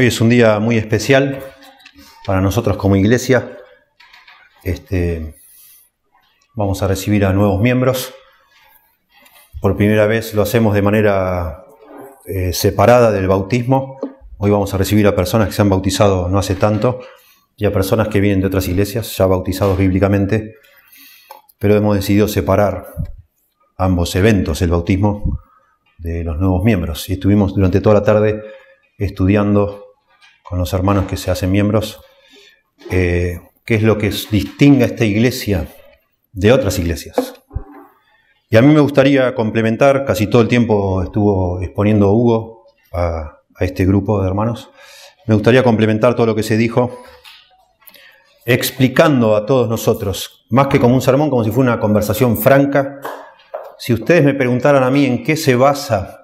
Hoy es un día muy especial para nosotros como iglesia. Este, vamos a recibir a nuevos miembros. Por primera vez lo hacemos de manera eh, separada del bautismo. Hoy vamos a recibir a personas que se han bautizado no hace tanto y a personas que vienen de otras iglesias, ya bautizados bíblicamente. Pero hemos decidido separar ambos eventos, el bautismo de los nuevos miembros. Y estuvimos durante toda la tarde estudiando con los hermanos que se hacen miembros, eh, qué es lo que distingue a esta iglesia de otras iglesias. Y a mí me gustaría complementar, casi todo el tiempo estuvo exponiendo Hugo a este grupo de hermanos, me gustaría complementar todo lo que se dijo explicando a todos nosotros, más que como un sermón, como si fuera una conversación franca. Si ustedes me preguntaran a mí en qué se basa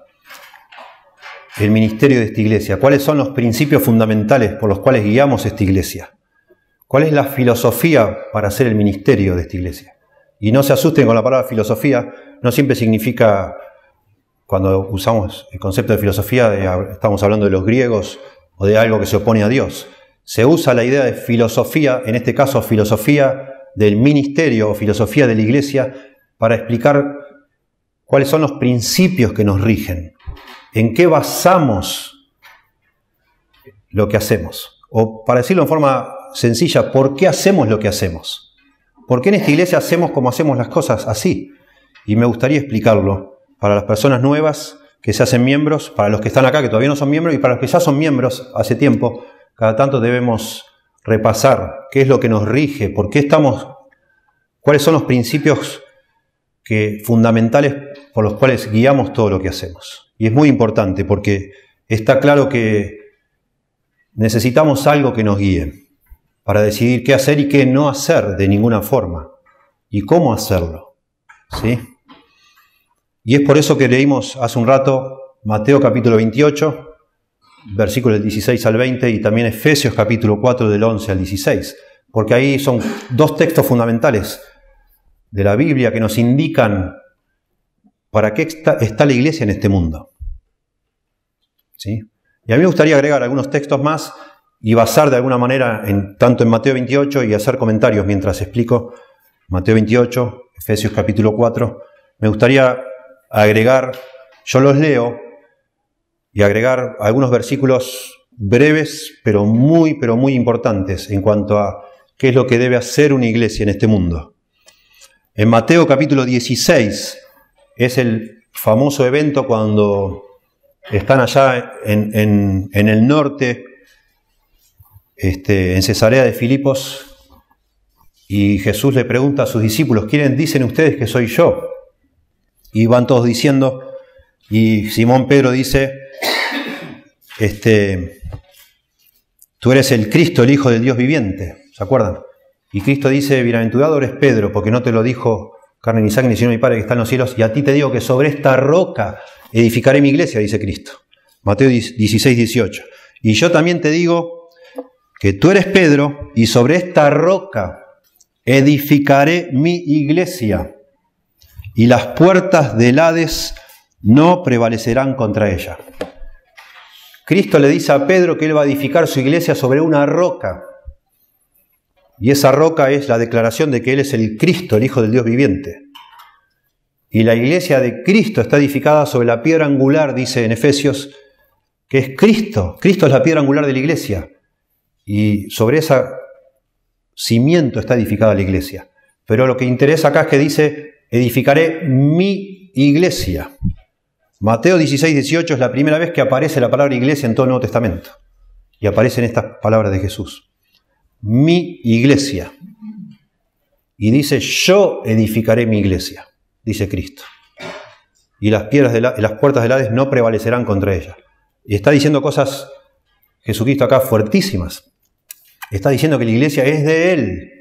el ministerio de esta iglesia? ¿Cuáles son los principios fundamentales por los cuales guiamos esta iglesia? ¿Cuál es la filosofía para hacer el ministerio de esta iglesia? Y no se asusten con la palabra filosofía, no siempre significa, cuando usamos el concepto de filosofía, estamos hablando de los griegos o de algo que se opone a Dios. Se usa la idea de filosofía, en este caso filosofía del ministerio o filosofía de la iglesia, para explicar cuáles son los principios que nos rigen, ¿En qué basamos lo que hacemos? O para decirlo en forma sencilla, ¿por qué hacemos lo que hacemos? ¿Por qué en esta iglesia hacemos como hacemos las cosas así? Y me gustaría explicarlo para las personas nuevas que se hacen miembros, para los que están acá que todavía no son miembros y para los que ya son miembros hace tiempo, cada tanto debemos repasar qué es lo que nos rige, por qué estamos, cuáles son los principios que, fundamentales por los cuales guiamos todo lo que hacemos. Y es muy importante porque está claro que necesitamos algo que nos guíe para decidir qué hacer y qué no hacer de ninguna forma y cómo hacerlo. ¿sí? Y es por eso que leímos hace un rato Mateo capítulo 28, versículos del 16 al 20 y también Efesios capítulo 4 del 11 al 16, porque ahí son dos textos fundamentales de la Biblia que nos indican ¿Para qué está, la iglesia en este mundo? ¿Sí? Y a mí me gustaría agregar algunos textos más y basar de alguna manera en, tanto en Mateo 28 y hacer comentarios mientras explico Mateo 28, Efesios capítulo 4. Me gustaría agregar, yo los leo, y agregar algunos versículos breves, pero muy, pero muy importantes en cuanto a qué es lo que debe hacer una iglesia en este mundo. En Mateo capítulo 16, es el famoso evento cuando están allá en, el norte, este, en Cesarea de Filipos, y Jesús le pregunta a sus discípulos, ¿quiénes dicen ustedes que soy yo? Y van todos diciendo, y Simón Pedro dice, este, tú eres el Cristo, el Hijo del Dios viviente, ¿se acuerdan? Y Cristo dice, bienaventurado eres Pedro, porque no te lo dijo carne ni sangre, sino mi Padre que está en los cielos, y a ti te digo que sobre esta roca edificaré mi iglesia, dice Cristo. Mateo 16, 18. Y yo también te digo que tú eres Pedro, y sobre esta roca edificaré mi iglesia, y las puertas del Hades no prevalecerán contra ella. Cristo le dice a Pedro que él va a edificar su iglesia sobre una roca, y esa roca es la declaración de que Él es el Cristo, el Hijo del Dios viviente. Y la iglesia de Cristo está edificada sobre la piedra angular, dice en Efesios, que es Cristo. Cristo es la piedra angular de la iglesia. Y sobre ese cimiento está edificada la iglesia. Pero lo que interesa acá es que dice, edificaré mi iglesia. Mateo 16, 18 es la primera vez que aparece la palabra iglesia en todo el Nuevo Testamento. Y aparecen estas palabras de Jesús mi iglesia. Y dice, yo edificaré mi iglesia, dice Cristo. Y las, piedras de las puertas del Hades no prevalecerán contra ella. Y está diciendo cosas, Jesucristo acá, fuertísimas. Está diciendo que la iglesia es de Él.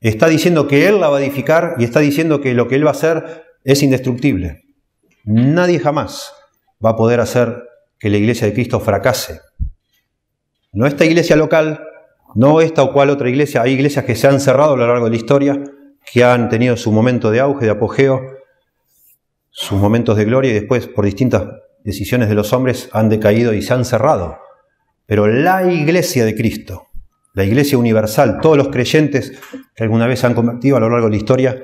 Está diciendo que Él la va a edificar y está diciendo que lo que Él va a hacer es indestructible. Nadie jamás va a poder hacer que la iglesia de Cristo fracase. No esta iglesia local, no esta o cual otra iglesia, hay iglesias que se han cerrado a lo largo de la historia, que han tenido su momento de auge, de apogeo, sus momentos de gloria y después por distintas decisiones de los hombres han decaído y se han cerrado. Pero la iglesia de Cristo, la iglesia universal, todos los creyentes que alguna vez se han convertido a lo largo de la historia,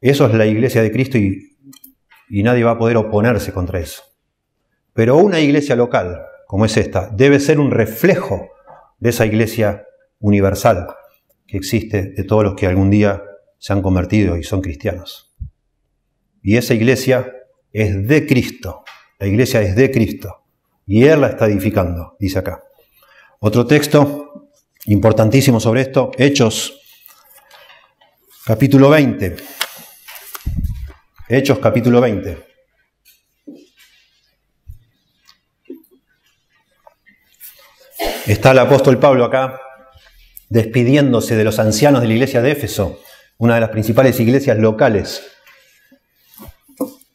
eso es la iglesia de Cristo y, y nadie va a poder oponerse contra eso. Pero una iglesia local, como es esta, debe ser un reflejo de esa iglesia universal que existe de todos los que algún día se han convertido y son cristianos. Y esa iglesia es de Cristo, la iglesia es de Cristo, y Él la está edificando, dice acá. Otro texto importantísimo sobre esto, Hechos, capítulo 20. Hechos, capítulo 20. Está el apóstol Pablo acá despidiéndose de los ancianos de la iglesia de Éfeso, una de las principales iglesias locales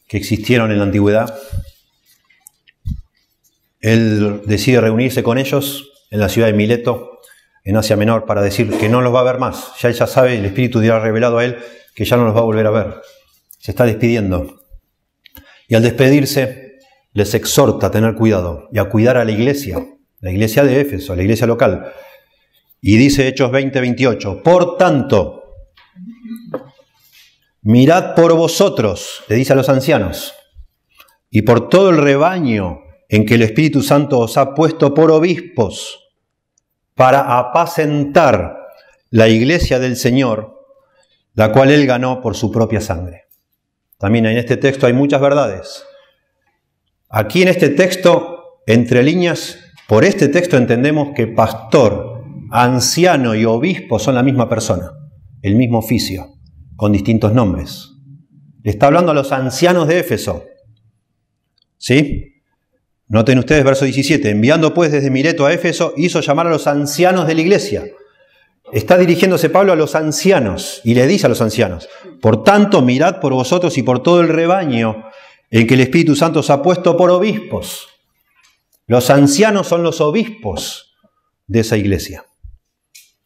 que existieron en la antigüedad. Él decide reunirse con ellos en la ciudad de Mileto, en Asia Menor, para decir que no los va a ver más. Ya ella sabe, el Espíritu ha revelado a él que ya no los va a volver a ver. Se está despidiendo. Y al despedirse, les exhorta a tener cuidado y a cuidar a la iglesia la iglesia de Éfeso, la iglesia local. Y dice Hechos 20, 28, por tanto, mirad por vosotros, le dice a los ancianos, y por todo el rebaño en que el Espíritu Santo os ha puesto por obispos, para apacentar la iglesia del Señor, la cual él ganó por su propia sangre. También en este texto hay muchas verdades. Aquí en este texto, entre líneas, por este texto entendemos que pastor, anciano y obispo son la misma persona, el mismo oficio, con distintos nombres. Le está hablando a los ancianos de Éfeso. ¿Sí? Noten ustedes verso 17, enviando pues desde Mileto a Éfeso, hizo llamar a los ancianos de la iglesia. Está dirigiéndose Pablo a los ancianos y le dice a los ancianos, por tanto mirad por vosotros y por todo el rebaño en que el Espíritu Santo os ha puesto por obispos los ancianos son los obispos de esa iglesia.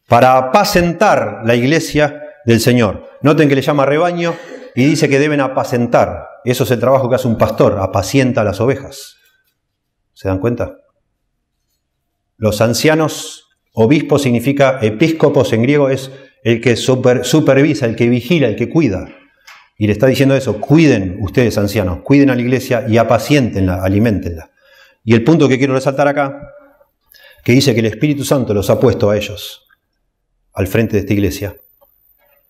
Para apacentar la iglesia del Señor. Noten que le llama rebaño y dice que deben apacentar. Eso es el trabajo que hace un pastor, apacienta a las ovejas. ¿Se dan cuenta? Los ancianos, obispo significa episcopos en griego, es el que supervisa, el que vigila, el que cuida. Y le está diciendo eso, cuiden ustedes ancianos, cuiden a la iglesia y apacientenla, alimentenla. Y el punto que quiero resaltar acá, que dice que el Espíritu Santo los ha puesto a ellos al frente de esta iglesia.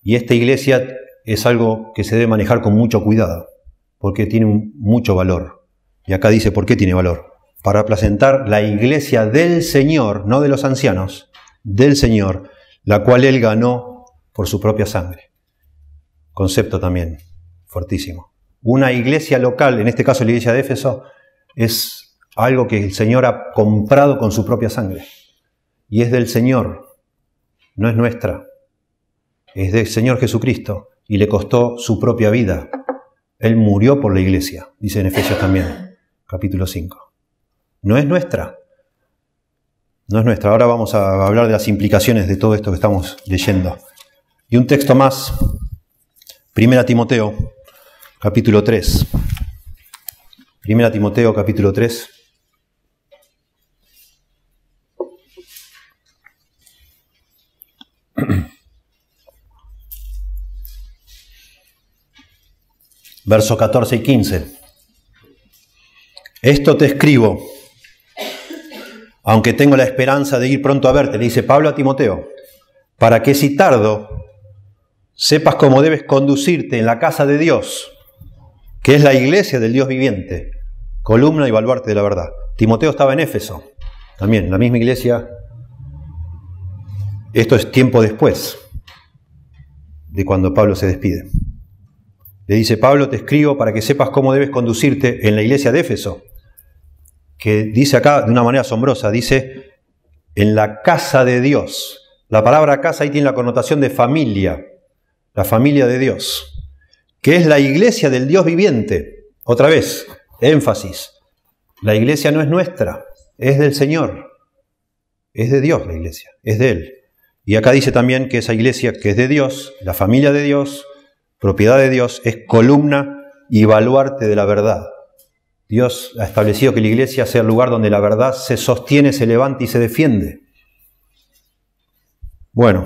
Y esta iglesia es algo que se debe manejar con mucho cuidado, porque tiene mucho valor. Y acá dice por qué tiene valor. Para placentar la iglesia del Señor, no de los ancianos, del Señor, la cual Él ganó por su propia sangre. Concepto también, fortísimo. Una iglesia local, en este caso la iglesia de Éfeso, es algo que el Señor ha comprado con su propia sangre. Y es del Señor, no es nuestra. Es del Señor Jesucristo y le costó su propia vida. Él murió por la iglesia, dice en Efesios también, capítulo 5. No es nuestra. No es nuestra. Ahora vamos a hablar de las implicaciones de todo esto que estamos leyendo. Y un texto más, Primera Timoteo, capítulo 3. Primera Timoteo, capítulo 3. versos 14 y 15. Esto te escribo, aunque tengo la esperanza de ir pronto a verte, le dice Pablo a Timoteo, para que si tardo sepas cómo debes conducirte en la casa de Dios, que es la iglesia del Dios viviente, columna y baluarte de la verdad. Timoteo estaba en Éfeso, también, la misma iglesia. Esto es tiempo después de cuando Pablo se despide. Le dice Pablo, te escribo para que sepas cómo debes conducirte en la iglesia de Éfeso, que dice acá de una manera asombrosa, dice, en la casa de Dios. La palabra casa ahí tiene la connotación de familia, la familia de Dios, que es la iglesia del Dios viviente. Otra vez, énfasis, la iglesia no es nuestra, es del Señor, es de Dios la iglesia, es de Él. Y acá dice también que esa iglesia que es de Dios, la familia de Dios, Propiedad de Dios es columna y baluarte de la verdad. Dios ha establecido que la iglesia sea el lugar donde la verdad se sostiene, se levanta y se defiende. Bueno,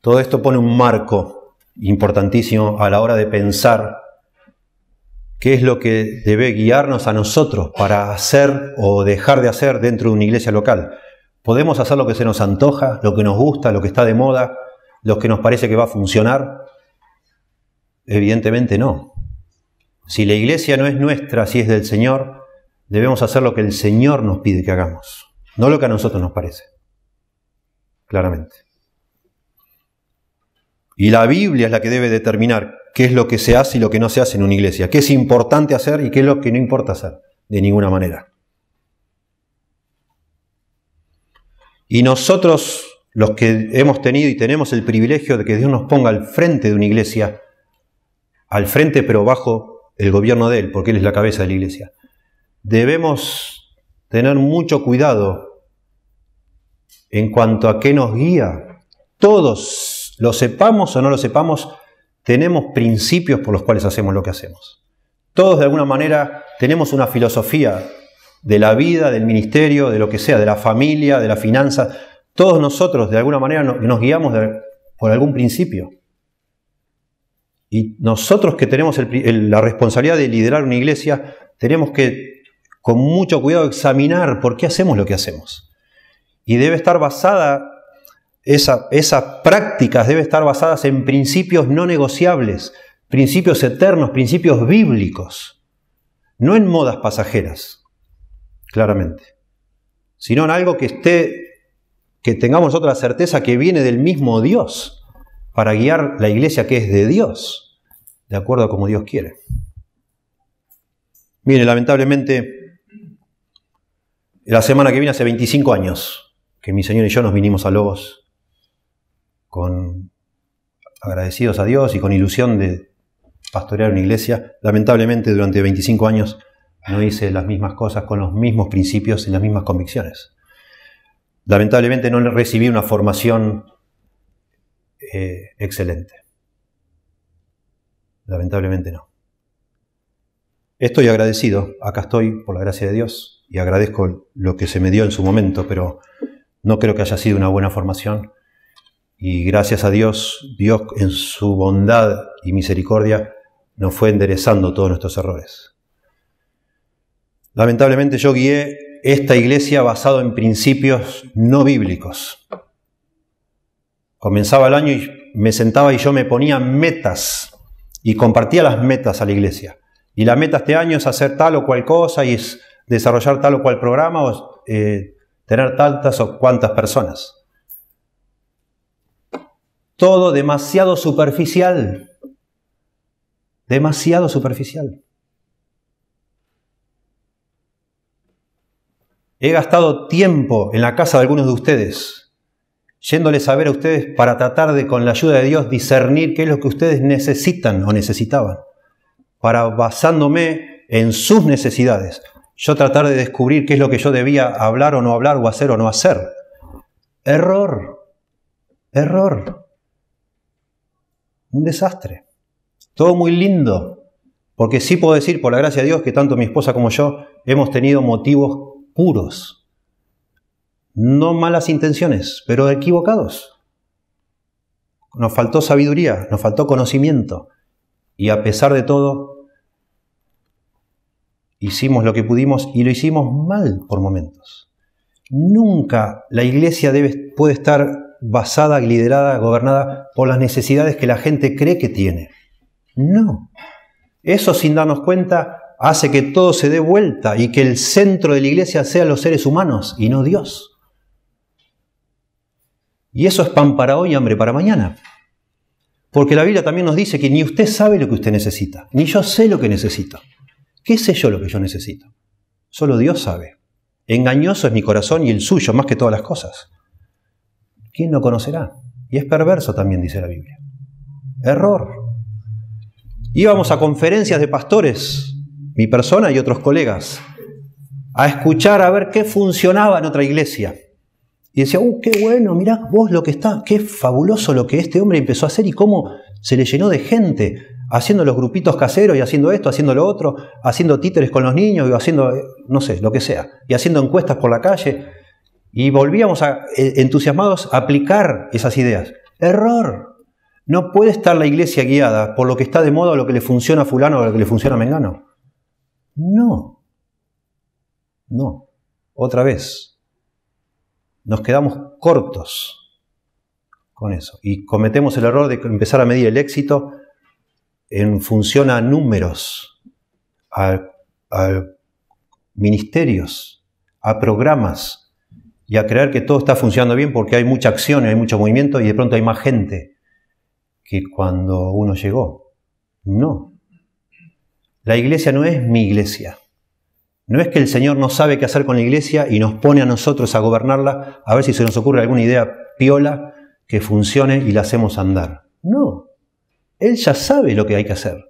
todo esto pone un marco importantísimo a la hora de pensar qué es lo que debe guiarnos a nosotros para hacer o dejar de hacer dentro de una iglesia local. Podemos hacer lo que se nos antoja, lo que nos gusta, lo que está de moda, los que nos parece que va a funcionar? Evidentemente no. Si la iglesia no es nuestra, si es del Señor, debemos hacer lo que el Señor nos pide que hagamos, no lo que a nosotros nos parece, claramente. Y la Biblia es la que debe determinar qué es lo que se hace y lo que no se hace en una iglesia, qué es importante hacer y qué es lo que no importa hacer, de ninguna manera. Y nosotros los que hemos tenido y tenemos el privilegio de que Dios nos ponga al frente de una iglesia, al frente pero bajo el gobierno de Él, porque Él es la cabeza de la iglesia, debemos tener mucho cuidado en cuanto a qué nos guía. Todos, lo sepamos o no lo sepamos, tenemos principios por los cuales hacemos lo que hacemos. Todos de alguna manera tenemos una filosofía de la vida, del ministerio, de lo que sea, de la familia, de la finanza, todos nosotros, de alguna manera, nos guiamos por algún principio. Y nosotros que tenemos la responsabilidad de liderar una iglesia, tenemos que con mucho cuidado examinar por qué hacemos lo que hacemos. Y debe estar basada, esas prácticas deben estar basadas en principios no negociables, principios eternos, principios bíblicos, no en modas pasajeras, claramente, sino en algo que esté que tengamos otra certeza que viene del mismo Dios, para guiar la iglesia que es de Dios, de acuerdo a como Dios quiere. Mire, lamentablemente, la semana que viene hace 25 años que mi Señor y yo nos vinimos a Lobos, con agradecidos a Dios y con ilusión de pastorear una iglesia. Lamentablemente, durante 25 años no hice las mismas cosas con los mismos principios y las mismas convicciones lamentablemente no recibí una formación eh, excelente. Lamentablemente no. Estoy agradecido, acá estoy por la gracia de Dios y agradezco lo que se me dio en su momento, pero no creo que haya sido una buena formación. Y gracias a Dios, Dios en su bondad y misericordia nos fue enderezando todos nuestros errores. Lamentablemente yo guié esta iglesia basado en principios no bíblicos. Comenzaba el año y me sentaba y yo me ponía metas y compartía las metas a la iglesia. Y la meta este año es hacer tal o cual cosa y es desarrollar tal o cual programa o eh, tener tantas o cuantas personas. Todo demasiado superficial. Demasiado superficial. He gastado tiempo en la casa de algunos de ustedes, yéndoles a ver a ustedes para tratar de, con la ayuda de Dios, discernir qué es lo que ustedes necesitan o necesitaban, para basándome en sus necesidades, yo tratar de descubrir qué es lo que yo debía hablar o no hablar o hacer o no hacer. Error, error, un desastre. Todo muy lindo, porque sí puedo decir, por la gracia de Dios, que tanto mi esposa como yo hemos tenido motivos puros, no malas intenciones, pero equivocados. Nos faltó sabiduría, nos faltó conocimiento y a pesar de todo hicimos lo que pudimos y lo hicimos mal por momentos. Nunca la iglesia debe, puede estar basada, liderada, gobernada por las necesidades que la gente cree que tiene. No. Eso sin darnos cuenta hace que todo se dé vuelta y que el centro de la iglesia sea los seres humanos y no Dios. Y eso es pan para hoy y hambre para mañana. Porque la Biblia también nos dice que ni usted sabe lo que usted necesita, ni yo sé lo que necesito. ¿Qué sé yo lo que yo necesito? Solo Dios sabe. Engañoso es mi corazón y el suyo más que todas las cosas. ¿Quién lo conocerá? Y es perverso también, dice la Biblia. Error. Íbamos a conferencias de pastores mi persona y otros colegas, a escuchar a ver qué funcionaba en otra iglesia. Y decía, ¡uh, qué bueno! Mirá vos lo que está, qué fabuloso lo que este hombre empezó a hacer y cómo se le llenó de gente, haciendo los grupitos caseros y haciendo esto, haciendo lo otro, haciendo títeres con los niños y haciendo, eh, no sé, lo que sea, y haciendo encuestas por la calle. Y volvíamos eh, entusiasmados a aplicar esas ideas. Error. No puede estar la iglesia guiada por lo que está de moda o lo que le funciona a fulano o lo que le funciona a Mengano. No, no, otra vez. Nos quedamos cortos con eso y cometemos el error de empezar a medir el éxito en función a números, a, ministerios, a programas y a creer que todo está funcionando bien porque hay mucha acción, hay mucho movimiento y de pronto hay más gente que cuando uno llegó. No, la iglesia no es mi iglesia. No es que el Señor no sabe qué hacer con la iglesia y nos pone a nosotros a gobernarla a ver si se nos ocurre alguna idea piola que funcione y la hacemos andar. No, Él ya sabe lo que hay que hacer.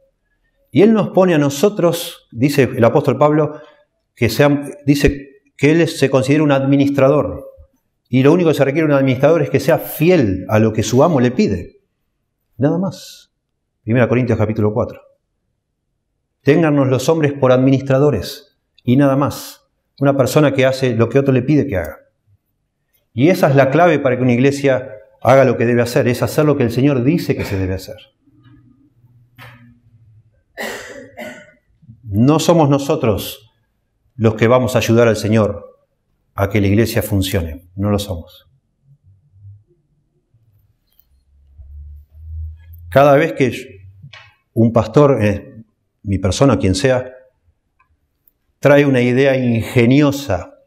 Y Él nos pone a nosotros, dice el apóstol Pablo, que sea, dice que Él se considera un administrador. Y lo único que se requiere de un administrador es que sea fiel a lo que su amo le pide. Nada más. Primera Corintios capítulo 4. Téngannos los hombres por administradores y nada más. Una persona que hace lo que otro le pide que haga. Y esa es la clave para que una iglesia haga lo que debe hacer, es hacer lo que el Señor dice que se debe hacer. No somos nosotros los que vamos a ayudar al Señor a que la iglesia funcione, no lo somos. Cada vez que un pastor, eh, mi persona, quien sea, trae una idea ingeniosa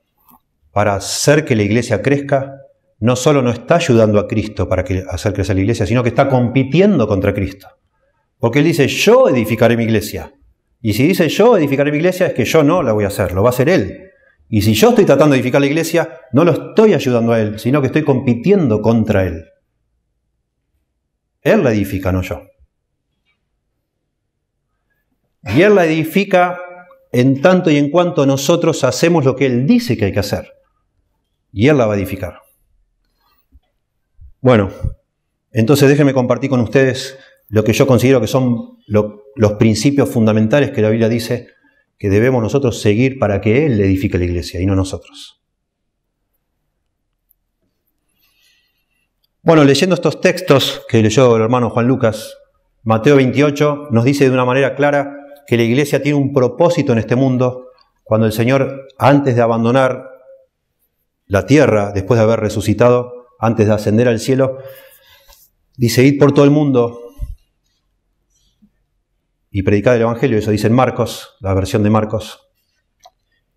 para hacer que la iglesia crezca, no solo no está ayudando a Cristo para que, hacer crecer la iglesia, sino que está compitiendo contra Cristo. Porque Él dice, yo edificaré mi iglesia. Y si dice yo edificaré mi iglesia, es que yo no la voy a hacer, lo va a hacer Él. Y si yo estoy tratando de edificar la iglesia, no lo estoy ayudando a Él, sino que estoy compitiendo contra Él. Él la edifica, no yo. Y Él la edifica en tanto y en cuanto nosotros hacemos lo que Él dice que hay que hacer. Y Él la va a edificar. Bueno, entonces déjenme compartir con ustedes lo que yo considero que son los principios fundamentales que la Biblia dice que debemos nosotros seguir para que Él edifique la iglesia y no nosotros. Bueno, leyendo estos textos que leyó el hermano Juan Lucas, Mateo 28 nos dice de una manera clara que la iglesia tiene un propósito en este mundo, cuando el Señor, antes de abandonar la tierra, después de haber resucitado, antes de ascender al cielo, dice, id por todo el mundo y predicad el Evangelio, eso dice Marcos, la versión de Marcos.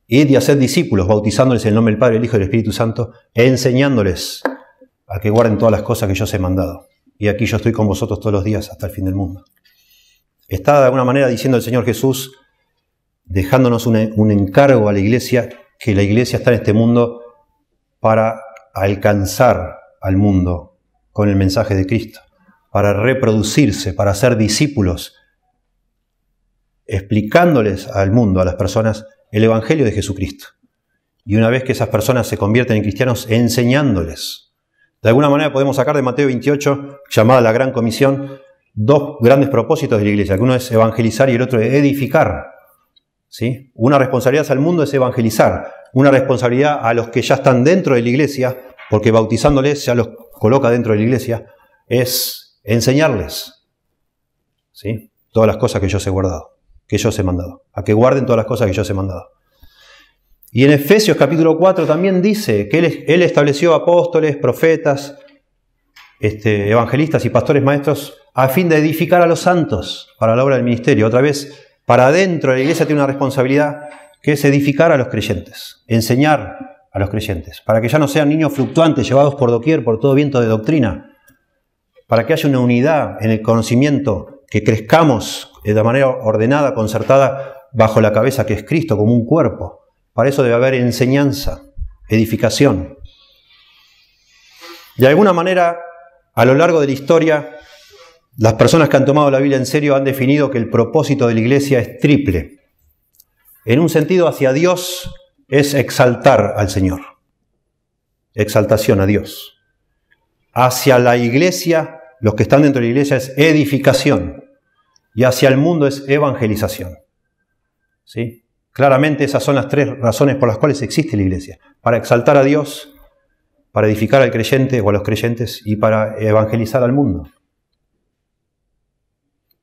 Id y haced discípulos, bautizándoles en el nombre del Padre, el Hijo y el Espíritu Santo, e enseñándoles a que guarden todas las cosas que yo os he mandado. Y aquí yo estoy con vosotros todos los días hasta el fin del mundo. Está de alguna manera diciendo el Señor Jesús, dejándonos un, encargo a la iglesia, que la iglesia está en este mundo para alcanzar al mundo con el mensaje de Cristo, para reproducirse, para ser discípulos, explicándoles al mundo, a las personas, el Evangelio de Jesucristo. Y una vez que esas personas se convierten en cristianos, enseñándoles. De alguna manera podemos sacar de Mateo 28, llamada la Gran Comisión, dos grandes propósitos de la iglesia, que uno es evangelizar y el otro es edificar. ¿sí? Una responsabilidad al mundo es evangelizar, una responsabilidad a los que ya están dentro de la iglesia, porque bautizándoles ya los coloca dentro de la iglesia, es enseñarles ¿sí? todas las cosas que yo os he guardado, que yo os he mandado, a que guarden todas las cosas que yo os he mandado. Y en Efesios capítulo 4 también dice que él estableció apóstoles, profetas, este, evangelistas y pastores maestros a fin de edificar a los santos para la obra del ministerio. Otra vez, para adentro la iglesia tiene una responsabilidad que es edificar a los creyentes, enseñar a los creyentes, para que ya no sean niños fluctuantes llevados por doquier, por todo viento de doctrina, para que haya una unidad en el conocimiento, que crezcamos de manera ordenada, concertada, bajo la cabeza que es Cristo, como un cuerpo. Para eso debe haber enseñanza, edificación. De alguna manera, a lo largo de la historia, las personas que han tomado la Biblia en serio han definido que el propósito de la iglesia es triple. En un sentido hacia Dios es exaltar al Señor, exaltación a Dios. Hacia la iglesia, los que están dentro de la iglesia es edificación y hacia el mundo es evangelización. Claramente esas son las tres razones por las cuales existe la iglesia, para exaltar a Dios, para edificar al creyente o a los creyentes y para evangelizar al mundo.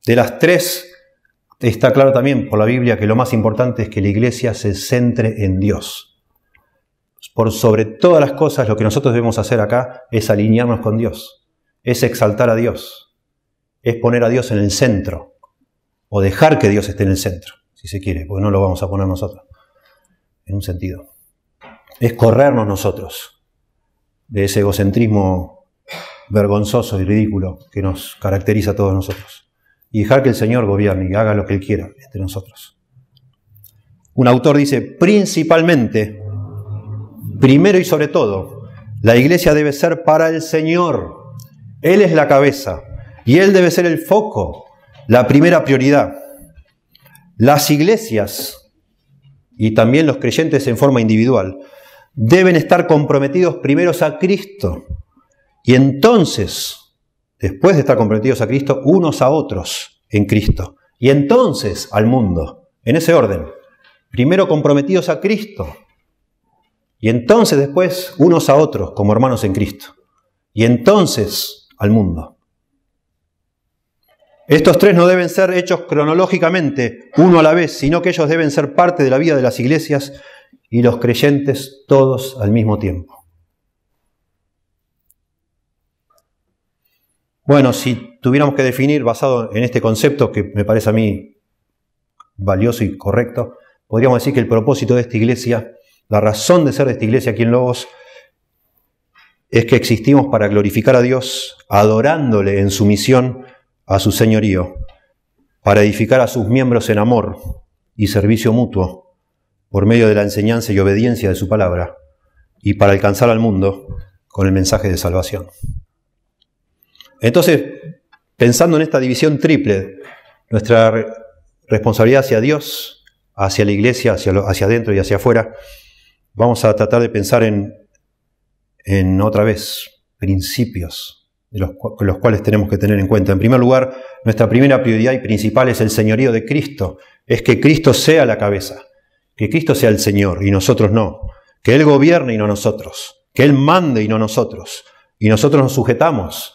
De las tres, está claro también por la Biblia que lo más importante es que la iglesia se centre en Dios. Por sobre todas las cosas, lo que nosotros debemos hacer acá es alinearnos con Dios, es exaltar a Dios, es poner a Dios en el centro, o dejar que Dios esté en el centro, si se quiere, porque no lo vamos a poner nosotros, en un sentido. Es corrernos nosotros de ese egocentrismo vergonzoso y ridículo que nos caracteriza a todos nosotros. Y dejar que el Señor gobierne y haga lo que Él quiera entre nosotros. Un autor dice, principalmente, primero y sobre todo, la iglesia debe ser para el Señor. Él es la cabeza y Él debe ser el foco, la primera prioridad. Las iglesias y también los creyentes en forma individual deben estar comprometidos primero a Cristo y entonces, después de estar comprometidos a Cristo, unos a otros en Cristo y entonces al mundo, en ese orden. Primero comprometidos a Cristo y entonces después unos a otros como hermanos en Cristo y entonces al mundo. Estos tres no deben ser hechos cronológicamente, uno a la vez, sino que ellos deben ser parte de la vida de las iglesias y los creyentes todos al mismo tiempo. Bueno, si tuviéramos que definir basado en este concepto que me parece a mí valioso y correcto, podríamos decir que el propósito de esta iglesia, la razón de ser de esta iglesia aquí en Lobos, es que existimos para glorificar a Dios, adorándole en su misión a su señorío, para edificar a sus miembros en amor y servicio mutuo, por medio de la enseñanza y obediencia de su palabra, y para alcanzar al mundo con el mensaje de salvación. Entonces, pensando en esta división triple, nuestra responsabilidad hacia Dios, hacia la iglesia, hacia, lo, adentro y hacia afuera, vamos a tratar de pensar en, otra vez principios de los cuales tenemos que tener en cuenta. En primer lugar, nuestra primera prioridad y principal es el señorío de Cristo, es que Cristo sea la cabeza que Cristo sea el Señor y nosotros no, que Él gobierne y no nosotros, que Él mande y no nosotros, y nosotros nos sujetamos.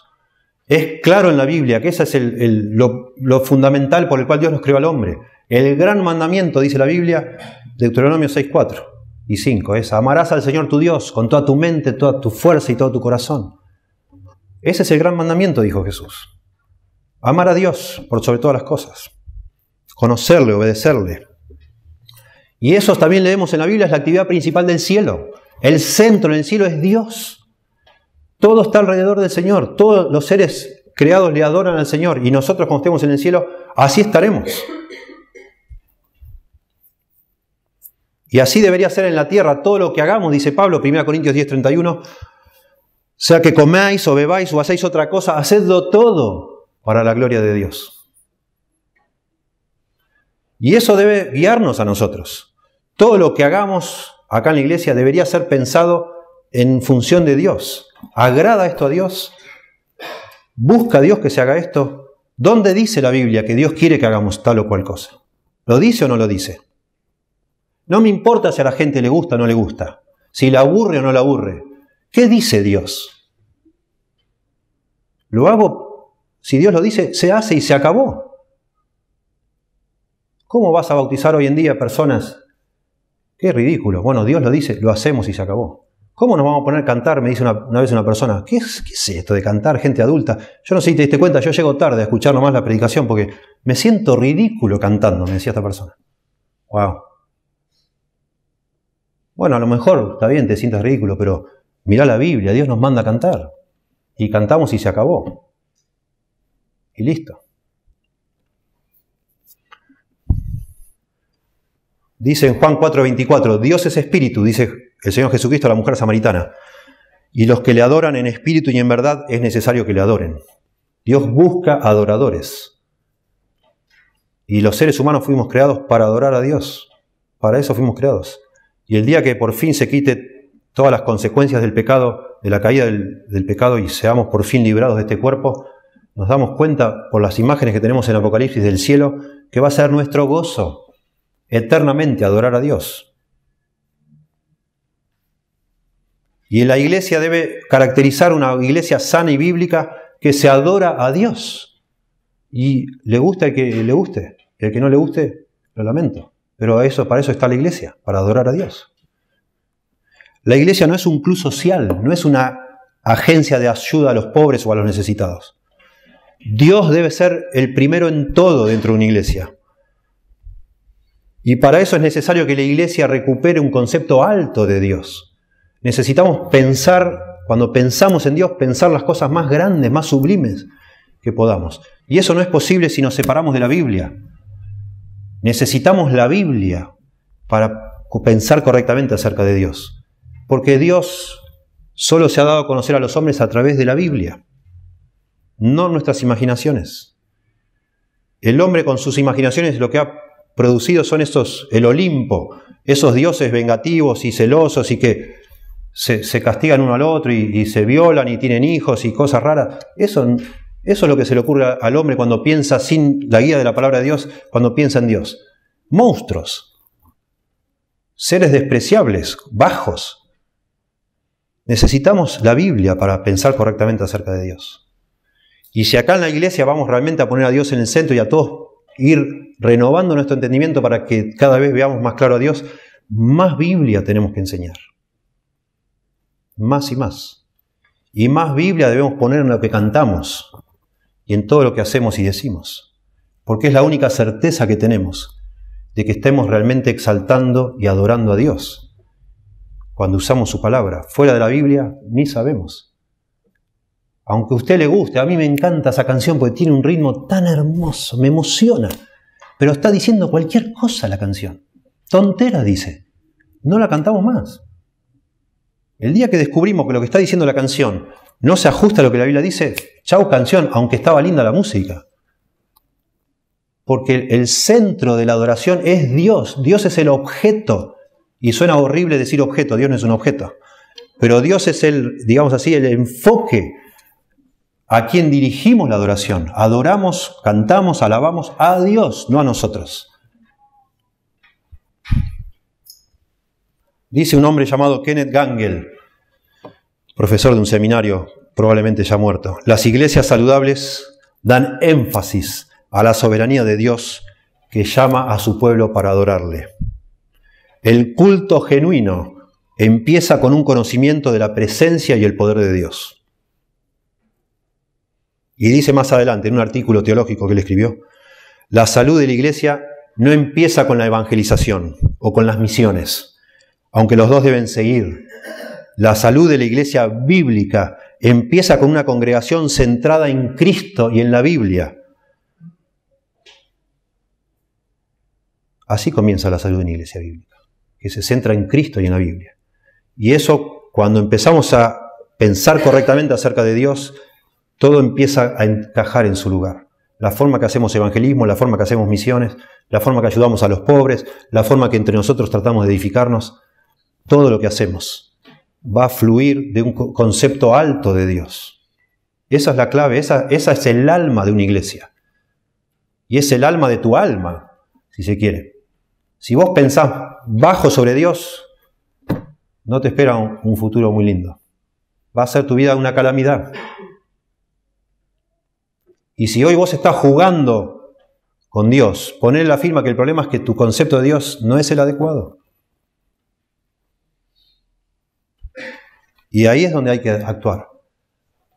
Es claro en la Biblia que ese es lo, lo fundamental por el cual Dios nos creó al hombre. El gran mandamiento, dice la Biblia, Deuteronomio 6, 4 y 5, es amarás al Señor tu Dios con toda tu mente, toda tu fuerza y todo tu corazón. Ese es el gran mandamiento, dijo Jesús. Amar a Dios por sobre todas las cosas. Conocerle, obedecerle, y eso también leemos en la Biblia, es la actividad principal del cielo. El centro en el cielo es Dios. Todo está alrededor del Señor. Todos los seres creados le adoran al Señor. Y nosotros cuando estemos en el cielo, así estaremos. Y así debería ser en la tierra todo lo que hagamos, dice Pablo, 1 Corintios 10, 31. Sea que comáis o bebáis o hacéis otra cosa, hacedlo todo para la gloria de Dios. Y eso debe guiarnos a nosotros. Todo lo que hagamos acá en la iglesia debería ser pensado en función de Dios. ¿Agrada esto a Dios? ¿Busca Dios que se haga esto? ¿Dónde dice la Biblia que Dios quiere que hagamos tal o cual cosa? ¿Lo dice o no lo dice? No me importa si a la gente le gusta o no le gusta, si la aburre o no la aburre. ¿Qué dice Dios? Lo hago, si Dios lo dice, se hace y se acabó. ¿Cómo vas a bautizar hoy en día personas Qué ridículo. Bueno, Dios lo dice, lo hacemos y se acabó. ¿Cómo nos vamos a poner a cantar? Me dice una, vez una persona. ¿Qué es, esto de cantar gente adulta? Yo no sé si te diste cuenta, yo llego tarde a escuchar nomás la predicación porque me siento ridículo cantando, me decía esta persona. ¡Wow! Bueno, a lo mejor está bien, te sientes ridículo, pero mirá la Biblia, Dios nos manda a cantar. Y cantamos y se acabó. Y listo. Dice en Juan 4:24, Dios es espíritu, dice el Señor Jesucristo a la mujer samaritana. Y los que le adoran en espíritu y en verdad es necesario que le adoren. Dios busca adoradores. Y los seres humanos fuimos creados para adorar a Dios. Para eso fuimos creados. Y el día que por fin se quite todas las consecuencias del pecado, de la caída del, pecado y seamos por fin librados de este cuerpo, nos damos cuenta por las imágenes que tenemos en Apocalipsis del cielo que va a ser nuestro gozo eternamente adorar a Dios. Y la iglesia debe caracterizar una iglesia sana y bíblica que se adora a Dios. Y le gusta el que le guste, el que no le guste, lo lamento. Pero eso, para eso está la iglesia, para adorar a Dios. La iglesia no es un club social, no es una agencia de ayuda a los pobres o a los necesitados. Dios debe ser el primero en todo dentro de una iglesia. Y para eso es necesario que la iglesia recupere un concepto alto de Dios. Necesitamos pensar, cuando pensamos en Dios, pensar las cosas más grandes, más sublimes que podamos. Y eso no es posible si nos separamos de la Biblia. Necesitamos la Biblia para pensar correctamente acerca de Dios. Porque Dios solo se ha dado a conocer a los hombres a través de la Biblia, no nuestras imaginaciones. El hombre con sus imaginaciones es lo que ha producidos son estos, el Olimpo, esos dioses vengativos y celosos y que se, castigan uno al otro y, se violan y tienen hijos y cosas raras. Eso, eso es lo que se le ocurre al hombre cuando piensa sin la guía de la palabra de Dios, cuando piensa en Dios. Monstruos, seres despreciables, bajos. Necesitamos la Biblia para pensar correctamente acerca de Dios. Y si acá en la iglesia vamos realmente a poner a Dios en el centro y a todos ir renovando nuestro entendimiento para que cada vez veamos más claro a Dios, más Biblia tenemos que enseñar. Más y más. Y más Biblia debemos poner en lo que cantamos y en todo lo que hacemos y decimos. Porque es la única certeza que tenemos de que estemos realmente exaltando y adorando a Dios. Cuando usamos su palabra, fuera de la Biblia, ni sabemos. Aunque a usted le guste, a mí me encanta esa canción porque tiene un ritmo tan hermoso, me emociona. Pero está diciendo cualquier cosa la canción. Tontera dice. No la cantamos más. El día que descubrimos que lo que está diciendo la canción no se ajusta a lo que la Biblia dice, chau canción, aunque estaba linda la música. Porque el centro de la adoración es Dios. Dios es el objeto. Y suena horrible decir objeto, Dios no es un objeto. Pero Dios es el, digamos así, el enfoque a quién dirigimos la adoración. Adoramos, cantamos, alabamos a Dios, no a nosotros. Dice un hombre llamado Kenneth Gangel, profesor de un seminario, probablemente ya muerto. Las iglesias saludables dan énfasis a la soberanía de Dios que llama a su pueblo para adorarle. El culto genuino empieza con un conocimiento de la presencia y el poder de Dios. Y dice más adelante, en un artículo teológico que él escribió, la salud de la iglesia no empieza con la evangelización o con las misiones, aunque los dos deben seguir. La salud de la iglesia bíblica empieza con una congregación centrada en Cristo y en la Biblia. Así comienza la salud de una iglesia bíblica, que se centra en Cristo y en la Biblia. Y eso, cuando empezamos a pensar correctamente acerca de Dios, todo empieza a encajar en su lugar. La forma que hacemos evangelismo, la forma que hacemos misiones, la forma que ayudamos a los pobres, la forma que entre nosotros tratamos de edificarnos, todo lo que hacemos va a fluir de un concepto alto de Dios. Esa es la clave, esa, es el alma de una iglesia. Y es el alma de tu alma, si se quiere. Si vos pensás bajo sobre Dios, no te espera un, un futuro muy lindo. Va a ser tu vida una calamidad. Y si hoy vos estás jugando con Dios, poner la firma que el problema es que tu concepto de Dios no es el adecuado. Y ahí es donde hay que actuar.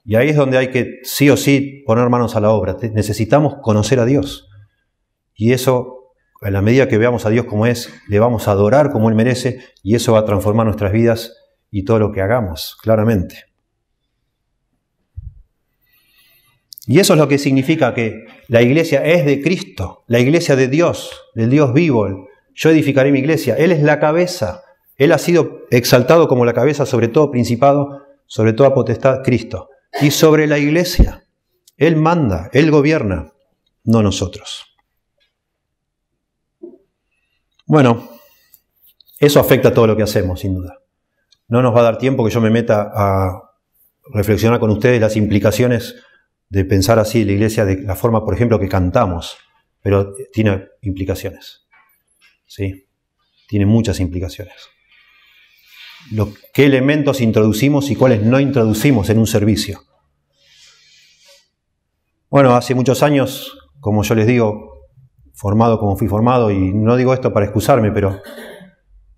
Y ahí es donde hay que sí o sí poner manos a la obra. Necesitamos conocer a Dios. Y eso, en la medida que veamos a Dios como es, le vamos a adorar como Él merece y eso va a transformar nuestras vidas y todo lo que hagamos, claramente. Y eso es lo que significa que la iglesia es de Cristo, la iglesia de Dios, del Dios vivo. Yo edificaré mi iglesia. Él es la cabeza. Él ha sido exaltado como la cabeza sobre todo principado, sobre toda potestad, Cristo. Y sobre la iglesia. Él manda, Él gobierna, no nosotros. Bueno, eso afecta a todo lo que hacemos, sin duda. No nos va a dar tiempo que yo me meta a reflexionar con ustedes las implicaciones de pensar así la iglesia de la forma, por ejemplo, que cantamos, pero tiene implicaciones. ¿sí? Tiene muchas implicaciones. ¿Qué elementos introducimos y cuáles no introducimos en un servicio? Bueno, hace muchos años, como yo les digo, formado como fui formado, y no digo esto para excusarme, pero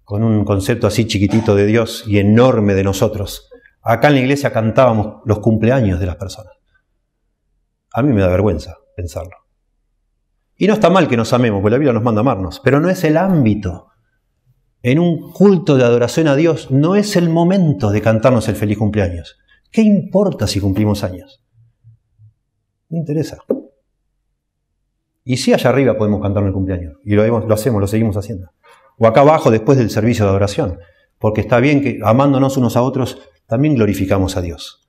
con un concepto así chiquitito de Dios y enorme de nosotros. Acá en la iglesia cantábamos los cumpleaños de las personas. A mí me da vergüenza pensarlo. Y no está mal que nos amemos, porque la Biblia nos manda amarnos, pero no es el ámbito. En un culto de adoración a Dios no es el momento de cantarnos el feliz cumpleaños. ¿Qué importa si cumplimos años? No interesa. Y si sí, allá arriba podemos cantarnos el cumpleaños. Y lo hacemos, lo seguimos haciendo. O acá abajo después del servicio de adoración. Porque está bien que amándonos unos a otros, también glorificamos a Dios.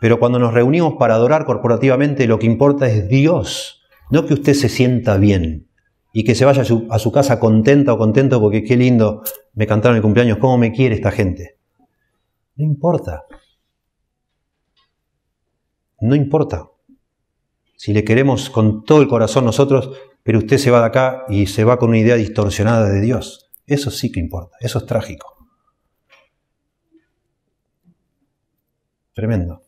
Pero cuando nos reunimos para adorar corporativamente, lo que importa es Dios, no que usted se sienta bien y que se vaya a su, casa contenta o contento porque qué lindo, me cantaron el cumpleaños, cómo me quiere esta gente. No importa. No importa. Si le queremos con todo el corazón nosotros, pero usted se va de acá y se va con una idea distorsionada de Dios. Eso sí que importa, eso es trágico. Tremendo.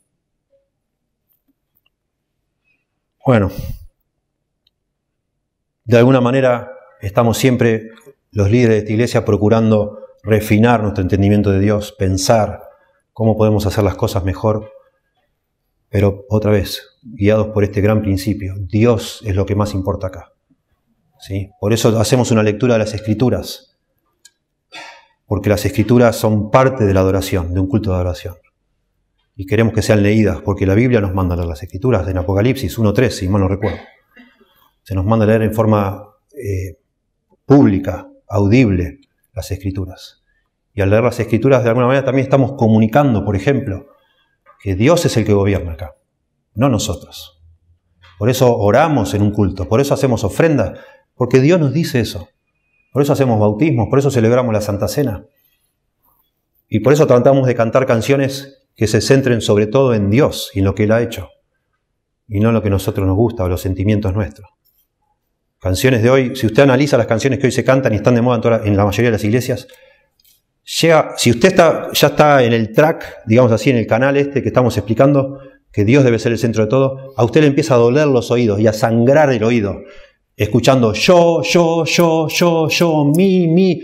Bueno, de alguna manera estamos siempre los líderes de esta iglesia procurando refinar nuestro entendimiento de Dios, pensar cómo podemos hacer las cosas mejor, pero otra vez, guiados por este gran principio, Dios es lo que más importa acá. ¿sí? Por eso hacemos una lectura de las escrituras, porque las escrituras son parte de la adoración, de un culto de adoración y queremos que sean leídas, porque la Biblia nos manda a leer las escrituras en Apocalipsis 1.3, si mal no recuerdo. Se nos manda a leer en forma eh, pública, audible, las escrituras. Y al leer las escrituras, de alguna manera también estamos comunicando, por ejemplo, que Dios es el que gobierna acá, no nosotros. Por eso oramos en un culto, por eso hacemos ofrendas, porque Dios nos dice eso. Por eso hacemos bautismos, por eso celebramos la Santa Cena. Y por eso tratamos de cantar canciones que se centren sobre todo en Dios y en lo que Él ha hecho, y no en lo que nosotros nos gusta o los sentimientos nuestros. Canciones de hoy, si usted analiza las canciones que hoy se cantan y están de moda en, en la mayoría de las iglesias, si usted está, ya está en el track, digamos así, en el canal este que estamos explicando, que Dios debe ser el centro de todo, a usted le empieza a doler los oídos y a sangrar el oído, escuchando yo, yo, yo, yo, yo, mi, mi.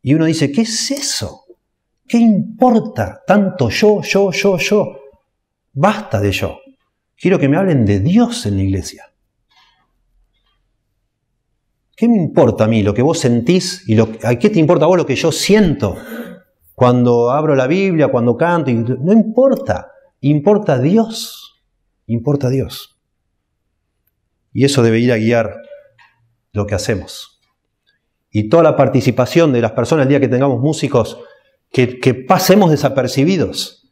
Y uno dice, ¿qué es eso? ¿Qué importa tanto yo, yo, yo, yo? Basta de yo. Quiero que me hablen de Dios en la iglesia. ¿Qué me importa a mí lo que vos sentís y lo, a qué te importa a vos lo que yo siento cuando abro la Biblia, cuando canto? No importa, importa Dios, importa Dios. Y eso debe ir a guiar lo que hacemos. Y toda la participación de las personas el día que tengamos músicos que, pasemos desapercibidos.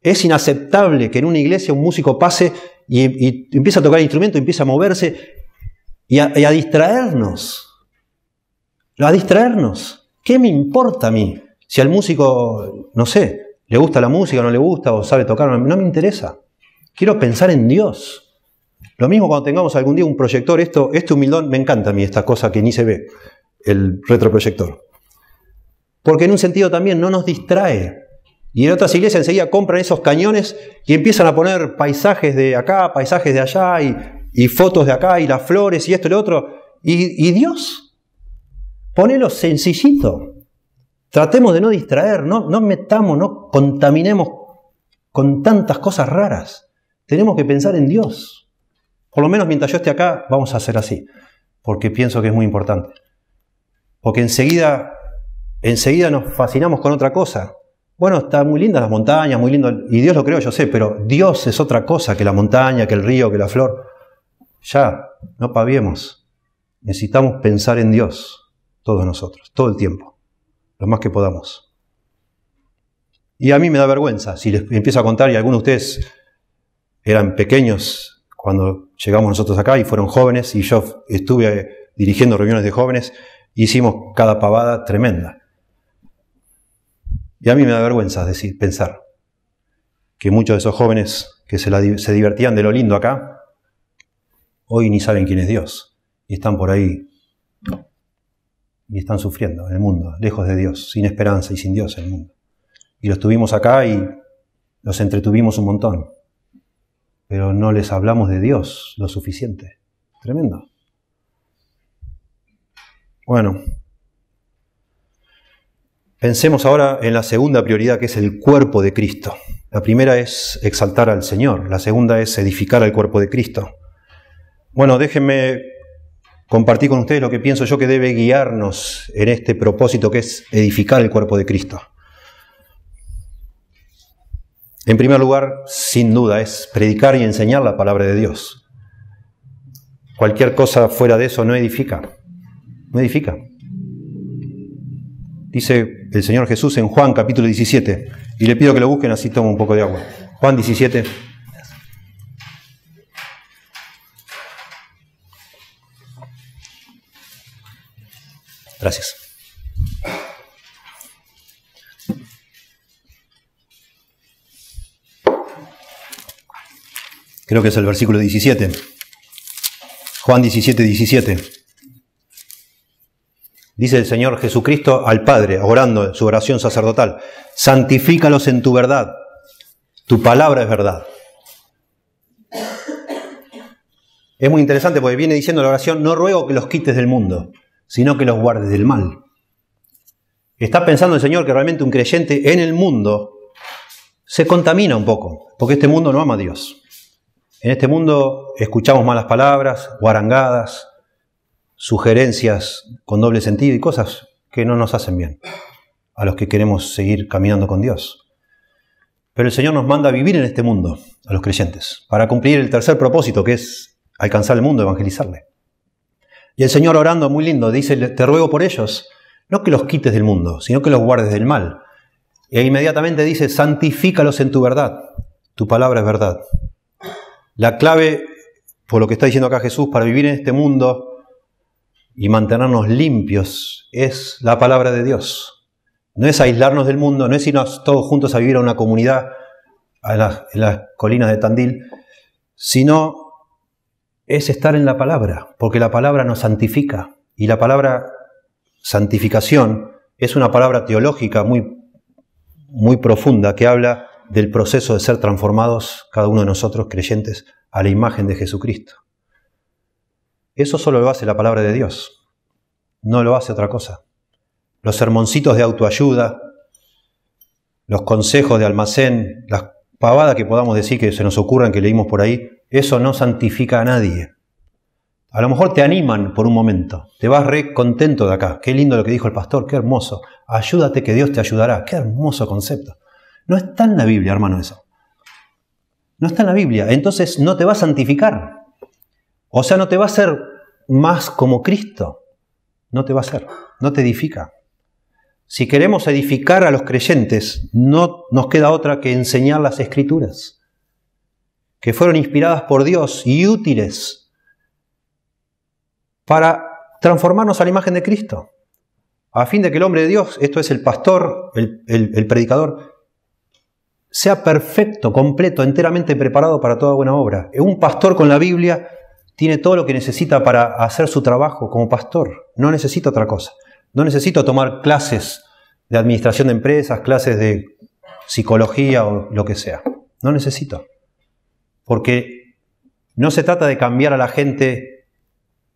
Es inaceptable que en una iglesia un músico pase y, empiece a tocar instrumento, empiece a moverse y a, distraernos. A distraernos. ¿Qué me importa a mí? Si al músico, no sé, le gusta la música, o no le gusta, o sabe tocar, no me interesa. Quiero pensar en Dios. Lo mismo cuando tengamos algún día un proyector, esto, este humildón, me encanta a mí esta cosa que ni se ve, el retroproyector porque en un sentido también no nos distrae. Y en otras iglesias enseguida compran esos cañones y empiezan a poner paisajes de acá, paisajes de allá, y, fotos de acá, y las flores, y esto y lo otro. Y, Dios, ponelo sencillito. Tratemos de no distraer, no, no metamos, no contaminemos con tantas cosas raras. Tenemos que pensar en Dios. Por lo menos mientras yo esté acá, vamos a hacer así, porque pienso que es muy importante. Porque enseguida enseguida nos fascinamos con otra cosa. Bueno, está muy linda las montañas, muy lindo, y Dios lo creo, yo sé, pero Dios es otra cosa que la montaña, que el río, que la flor. Ya, no paviemos. Necesitamos pensar en Dios, todos nosotros, todo el tiempo, lo más que podamos. Y a mí me da vergüenza, si les empiezo a contar, y algunos de ustedes eran pequeños cuando llegamos nosotros acá y fueron jóvenes, y yo estuve dirigiendo reuniones de jóvenes, hicimos cada pavada tremenda. Y a mí me da vergüenza decir, pensar que muchos de esos jóvenes que se, se divertían de lo lindo acá, hoy ni saben quién es Dios y están por ahí y están sufriendo en el mundo, lejos de Dios, sin esperanza y sin Dios en el mundo. Y los tuvimos acá y los entretuvimos un montón, pero no les hablamos de Dios lo suficiente. Tremendo. Bueno, Pensemos ahora en la segunda prioridad, que es el cuerpo de Cristo. La primera es exaltar al Señor, la segunda es edificar al cuerpo de Cristo. Bueno, déjenme compartir con ustedes lo que pienso yo que debe guiarnos en este propósito que es edificar el cuerpo de Cristo. En primer lugar, sin duda, es predicar y enseñar la palabra de Dios. Cualquier cosa fuera de eso no edifica. No edifica dice el Señor Jesús en Juan capítulo 17. Y le pido que lo busquen, así tomo un poco de agua. Juan 17. Gracias. Creo que es el versículo 17. Juan 17, 17. Dice el Señor Jesucristo al Padre, orando en su oración sacerdotal, santifícalos en tu verdad, tu palabra es verdad. Es muy interesante porque viene diciendo la oración, no ruego que los quites del mundo, sino que los guardes del mal. Está pensando el Señor que realmente un creyente en el mundo se contamina un poco, porque este mundo no ama a Dios. En este mundo escuchamos malas palabras, guarangadas, sugerencias con doble sentido y cosas que no nos hacen bien a los que queremos seguir caminando con Dios. Pero el Señor nos manda a vivir en este mundo, a los creyentes, para cumplir el tercer propósito, que es alcanzar el mundo, evangelizarle. Y el Señor orando muy lindo dice, te ruego por ellos, no que los quites del mundo, sino que los guardes del mal. E inmediatamente dice, santifícalos en tu verdad, tu palabra es verdad. La clave, por lo que está diciendo acá Jesús, para vivir en este mundo, y mantenernos limpios es la palabra de Dios. No es aislarnos del mundo, no es irnos todos juntos a vivir a una comunidad en las colinas de Tandil, sino es estar en la palabra, porque la palabra nos santifica y la palabra santificación es una palabra teológica muy, muy profunda que habla del proceso de ser transformados cada uno de nosotros creyentes a la imagen de Jesucristo. Eso solo lo hace la palabra de Dios. No lo hace otra cosa. Los sermoncitos de autoayuda, los consejos de almacén, las pavadas que podamos decir que se nos ocurran que leímos por ahí, eso no santifica a nadie. A lo mejor te animan por un momento, te vas re contento de acá, qué lindo lo que dijo el pastor, qué hermoso, ayúdate que Dios te ayudará, qué hermoso concepto. No está en la Biblia, hermano, eso. No está en la Biblia, entonces no te va a santificar. O sea, no te va a ser más como Cristo. No te va a hacer, no te edifica. Si queremos edificar a los creyentes, no nos queda otra que enseñar las escrituras, que fueron inspiradas por Dios y útiles para transformarnos a la imagen de Cristo, a fin de que el hombre de Dios, esto es el pastor, el, el predicador, sea perfecto, completo, enteramente preparado para toda buena obra. Un pastor con la Biblia tiene todo lo que necesita para hacer su trabajo como pastor. No necesita otra cosa. No necesito tomar clases de administración de empresas, clases de psicología o lo que sea. No necesito. Porque no se trata de cambiar a la gente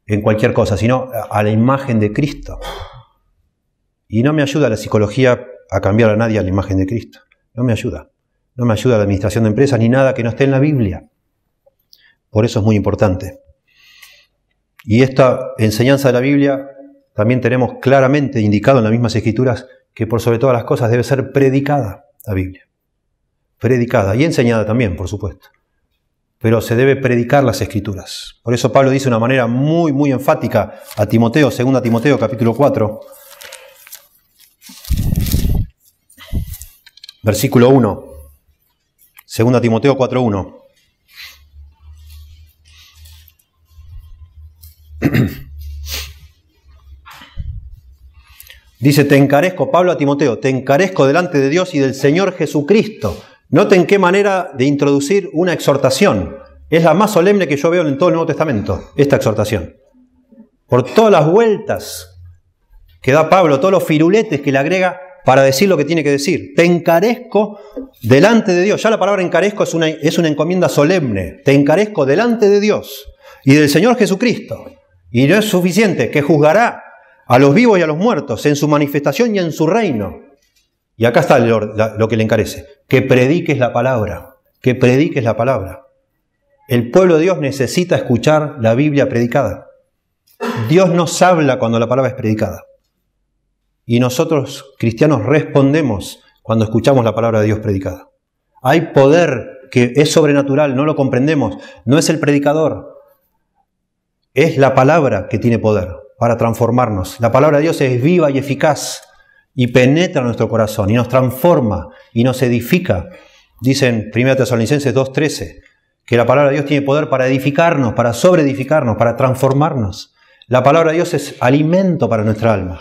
en cualquier cosa, sino a la imagen de Cristo. Y no me ayuda la psicología a cambiar a nadie a la imagen de Cristo. No me ayuda. No me ayuda la administración de empresas ni nada que no esté en la Biblia. Por eso es muy importante. Y esta enseñanza de la Biblia también tenemos claramente indicado en las mismas escrituras que por sobre todas las cosas debe ser predicada la Biblia. Predicada y enseñada también, por supuesto. Pero se debe predicar las escrituras. Por eso Pablo dice de una manera muy, muy enfática a Timoteo, 2 Timoteo capítulo 4, versículo 1. 2 Timoteo 4.1. Dice, te encarezco, Pablo a Timoteo, te encarezco delante de Dios y del Señor Jesucristo. Noten qué manera de introducir una exhortación. Es la más solemne que yo veo en todo el Nuevo Testamento, esta exhortación. Por todas las vueltas que da Pablo, todos los firuletes que le agrega para decir lo que tiene que decir. Te encarezco delante de Dios. Ya la palabra encarezco es una, es una encomienda solemne. Te encarezco delante de Dios y del Señor Jesucristo y no es suficiente, que juzgará a los vivos y a los muertos en su manifestación y en su reino. Y acá está lo que le encarece, que prediques la palabra, que prediques la palabra. El pueblo de Dios necesita escuchar la Biblia predicada. Dios nos habla cuando la palabra es predicada. Y nosotros, cristianos, respondemos cuando escuchamos la palabra de Dios predicada. Hay poder que es sobrenatural, no lo comprendemos. No es el predicador, es la palabra que tiene poder para transformarnos. La palabra de Dios es viva y eficaz y penetra nuestro corazón y nos transforma y nos edifica. Dicen 1 Tesalonicenses 2.13 que la palabra de Dios tiene poder para edificarnos, para sobreedificarnos, para transformarnos. La palabra de Dios es alimento para nuestra alma.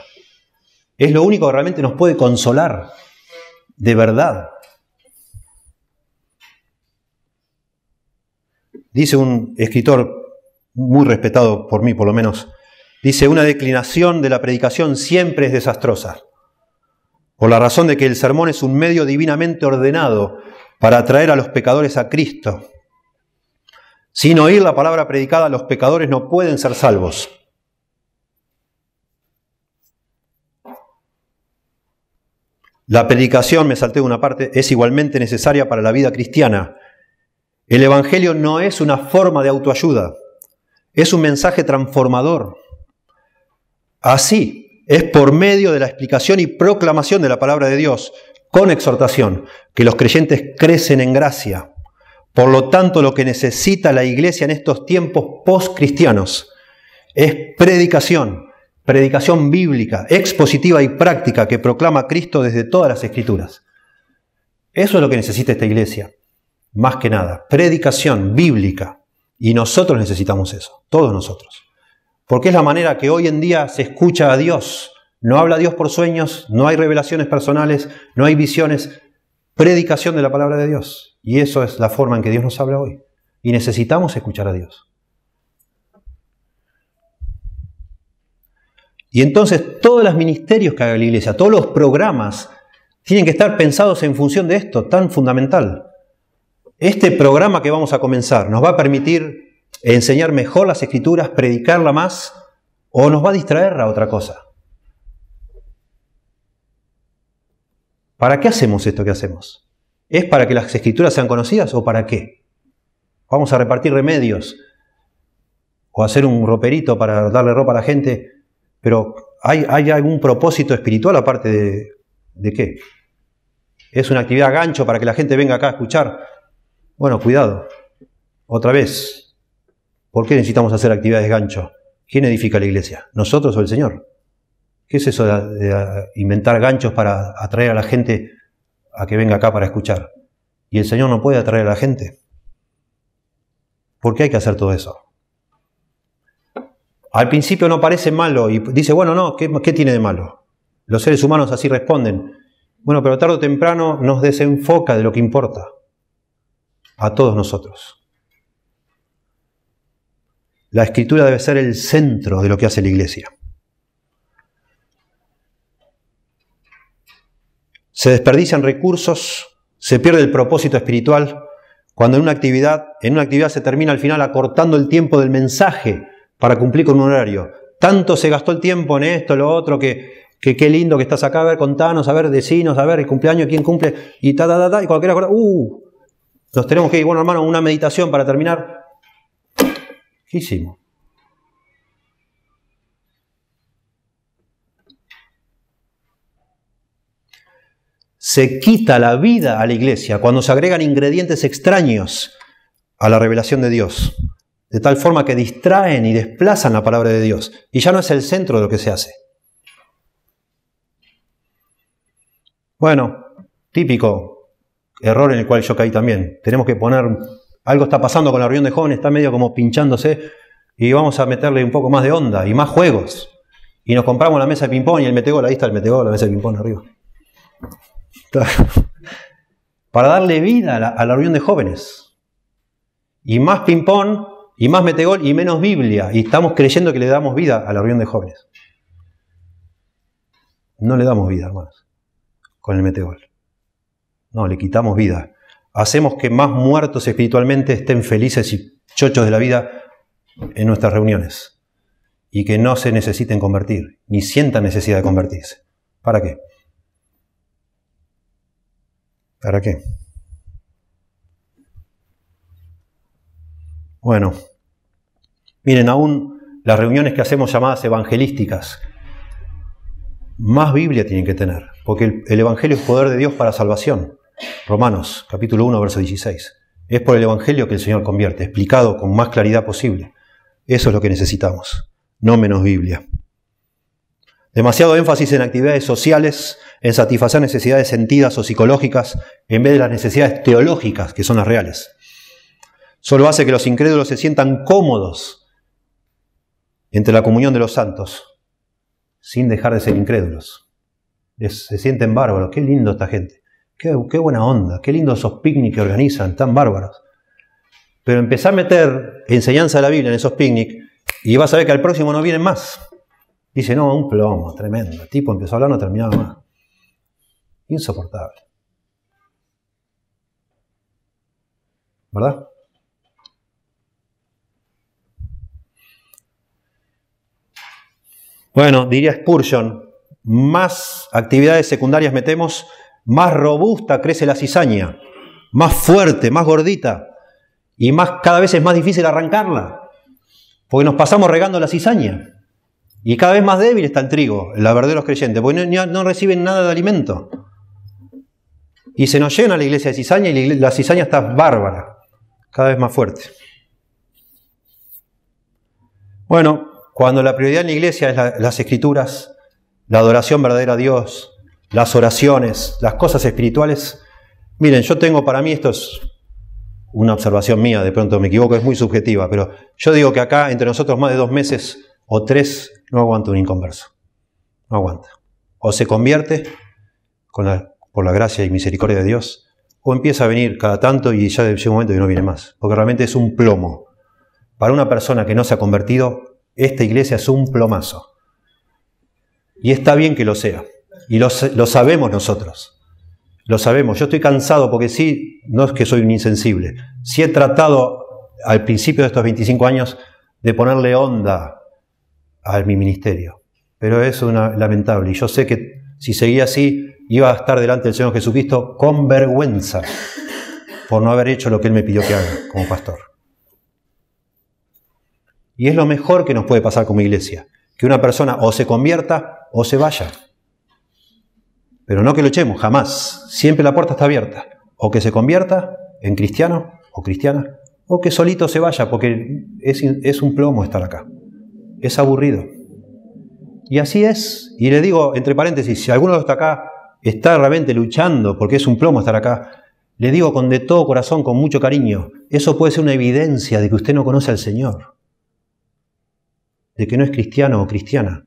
Es lo único que realmente nos puede consolar, de verdad. Dice un escritor muy respetado por mí por lo menos, dice, una declinación de la predicación siempre es desastrosa, por la razón de que el sermón es un medio divinamente ordenado para atraer a los pecadores a Cristo. Sin oír la palabra predicada, los pecadores no pueden ser salvos. La predicación, me salté una parte, es igualmente necesaria para la vida cristiana. El Evangelio no es una forma de autoayuda. Es un mensaje transformador. Así es por medio de la explicación y proclamación de la palabra de Dios, con exhortación, que los creyentes crecen en gracia. Por lo tanto, lo que necesita la iglesia en estos tiempos post-cristianos es predicación, predicación bíblica, expositiva y práctica que proclama Cristo desde todas las escrituras. Eso es lo que necesita esta iglesia, más que nada, predicación bíblica. Y nosotros necesitamos eso, todos nosotros. Porque es la manera que hoy en día se escucha a Dios. No habla Dios por sueños, no hay revelaciones personales, no hay visiones, predicación de la palabra de Dios. Y eso es la forma en que Dios nos habla hoy. Y necesitamos escuchar a Dios. Y entonces todos los ministerios que haga la iglesia, todos los programas, tienen que estar pensados en función de esto tan fundamental este programa que vamos a comenzar nos va a permitir enseñar mejor las escrituras, predicarla más o nos va a distraer a otra cosa. ¿Para qué hacemos esto que hacemos? ¿Es para que las escrituras sean conocidas o para qué? ¿Vamos a repartir remedios o hacer un roperito para darle ropa a la gente? Pero ¿hay, algún propósito espiritual aparte de, de qué? ¿Es una actividad gancho para que la gente venga acá a escuchar bueno, cuidado. Otra vez. ¿Por qué necesitamos hacer actividades gancho? ¿Quién edifica la iglesia? ¿Nosotros o el Señor? ¿Qué es eso de, ah, inventar ganchos para atraer a la gente a que venga acá para escuchar? Y el Señor no puede atraer a la gente. ¿Por qué hay que hacer todo eso? Al principio no parece malo y dice, bueno, no, ¿qué, tiene de malo? Los seres humanos así responden. Bueno, pero tarde o temprano nos desenfoca de lo que importa a todos nosotros. La escritura debe ser el centro de lo que hace la iglesia. Se desperdician recursos, se pierde el propósito espiritual cuando en una actividad, en una actividad se termina al final acortando el tiempo del mensaje para cumplir con un horario. Tanto se gastó el tiempo en esto, lo otro, que que qué lindo que estás acá, a ver, contanos, a ver, decinos, a ver, el cumpleaños, quién cumple, y ta, ta, ta, ta, y cualquiera cosa, uh, nos tenemos que ir, bueno hermano, una meditación para terminar. ¿Qué Se quita la vida a la iglesia cuando se agregan ingredientes extraños a la revelación de Dios, de tal forma que distraen y desplazan la palabra de Dios, y ya no es el centro de lo que se hace. Bueno, típico, error en el cual yo caí también. Tenemos que poner, algo está pasando con la reunión de jóvenes, está medio como pinchándose y vamos a meterle un poco más de onda y más juegos. Y nos compramos la mesa de ping-pong y el metegol, ahí está el metegol, la mesa de ping-pong arriba. Para darle vida a la, reunión de jóvenes. Y más ping-pong, y más metegol, y menos Biblia. Y estamos creyendo que le damos vida a la reunión de jóvenes. No le damos vida, hermanos, con el metegol. No, le quitamos vida. Hacemos que más muertos espiritualmente estén felices y chochos de la vida en nuestras reuniones y que no se necesiten convertir, ni sientan necesidad de convertirse. ¿Para qué? ¿Para qué? Bueno, miren, aún las reuniones que hacemos llamadas evangelísticas, más Biblia tienen que tener, porque el, el Evangelio es poder de Dios para salvación. Romanos capítulo 1, verso 16. Es por el Evangelio que el Señor convierte, explicado con más claridad posible. Eso es lo que necesitamos, no menos Biblia. Demasiado énfasis en actividades sociales, en satisfacer necesidades sentidas o psicológicas, en vez de las necesidades teológicas, que son las reales. Solo hace que los incrédulos se sientan cómodos entre la comunión de los santos, sin dejar de ser incrédulos. se sienten bárbaros, qué lindo esta gente. Qué, buena onda, qué lindos esos picnic que organizan, tan bárbaros. Pero empezá a meter enseñanza de la Biblia en esos picnic y vas a ver que al próximo no vienen más. Dice, no, un plomo, tremendo. El tipo empezó a hablar, no terminaba más. Insoportable. ¿Verdad? Bueno, diría Spurgeon, más actividades secundarias metemos, más robusta crece la cizaña, más fuerte, más gordita, y más, cada vez es más difícil arrancarla, porque nos pasamos regando la cizaña. Y cada vez más débil está el trigo, la verdad de los creyentes, porque no, reciben nada de alimento. Y se nos llena la iglesia de cizaña y la cizaña está bárbara, cada vez más fuerte. Bueno, cuando la prioridad en la iglesia es las escrituras, la adoración verdadera a Dios, las oraciones, las cosas espirituales. Miren, yo tengo para mí, esto es una observación mía, de pronto me equivoco, es muy subjetiva, pero yo digo que acá entre nosotros más de dos meses o tres no aguanta un inconverso. No aguanta. O se convierte por la gracia y misericordia de Dios, o empieza a venir cada tanto y ya de un momento y no viene más, porque realmente es un plomo. Para una persona que no se ha convertido, esta iglesia es un plomazo. Y está bien que lo sea. Y lo, sabemos nosotros. Lo sabemos. Yo estoy cansado porque sí, no es que soy un insensible. Sí he tratado al principio de estos 25 años de ponerle onda a mi ministerio. Pero es una, lamentable. Y yo sé que si seguía así, iba a estar delante del Señor Jesucristo con vergüenza por no haber hecho lo que Él me pidió que haga como pastor. Y es lo mejor que nos puede pasar como iglesia, que una persona o se convierta o se vaya. Pero no que lo echemos, jamás. Siempre la puerta está abierta. O que se convierta en cristiano o cristiana, o que solito se vaya, porque es, es un plomo estar acá. Es aburrido. Y así es. Y le digo, entre paréntesis, si alguno de está acá, está realmente luchando, porque es un plomo estar acá, le digo con de todo corazón, con mucho cariño, eso puede ser una evidencia de que usted no conoce al Señor, de que no es cristiano o cristiana,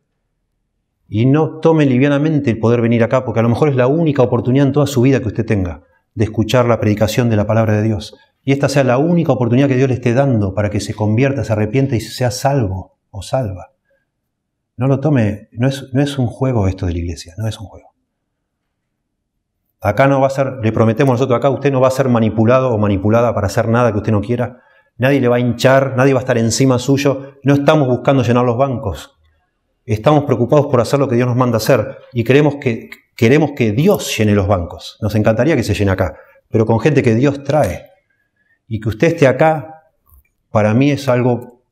y no tome livianamente el poder venir acá, porque a lo mejor es la única oportunidad en toda su vida que usted tenga de escuchar la predicación de la palabra de Dios. Y esta sea la única oportunidad que Dios le esté dando para que se convierta, se arrepienta y sea salvo o salva. No lo tome, no es, no es un juego esto de la iglesia, no es un juego. Acá no va a ser, le prometemos nosotros acá, usted no va a ser manipulado o manipulada para hacer nada que usted no quiera. Nadie le va a hinchar, nadie va a estar encima suyo. No estamos buscando llenar los bancos, estamos preocupados por hacer lo que Dios nos manda hacer y queremos que, queremos que Dios llene los bancos. Nos encantaría que se llene acá, pero con gente que Dios trae. Y que usted esté acá, para mí es algo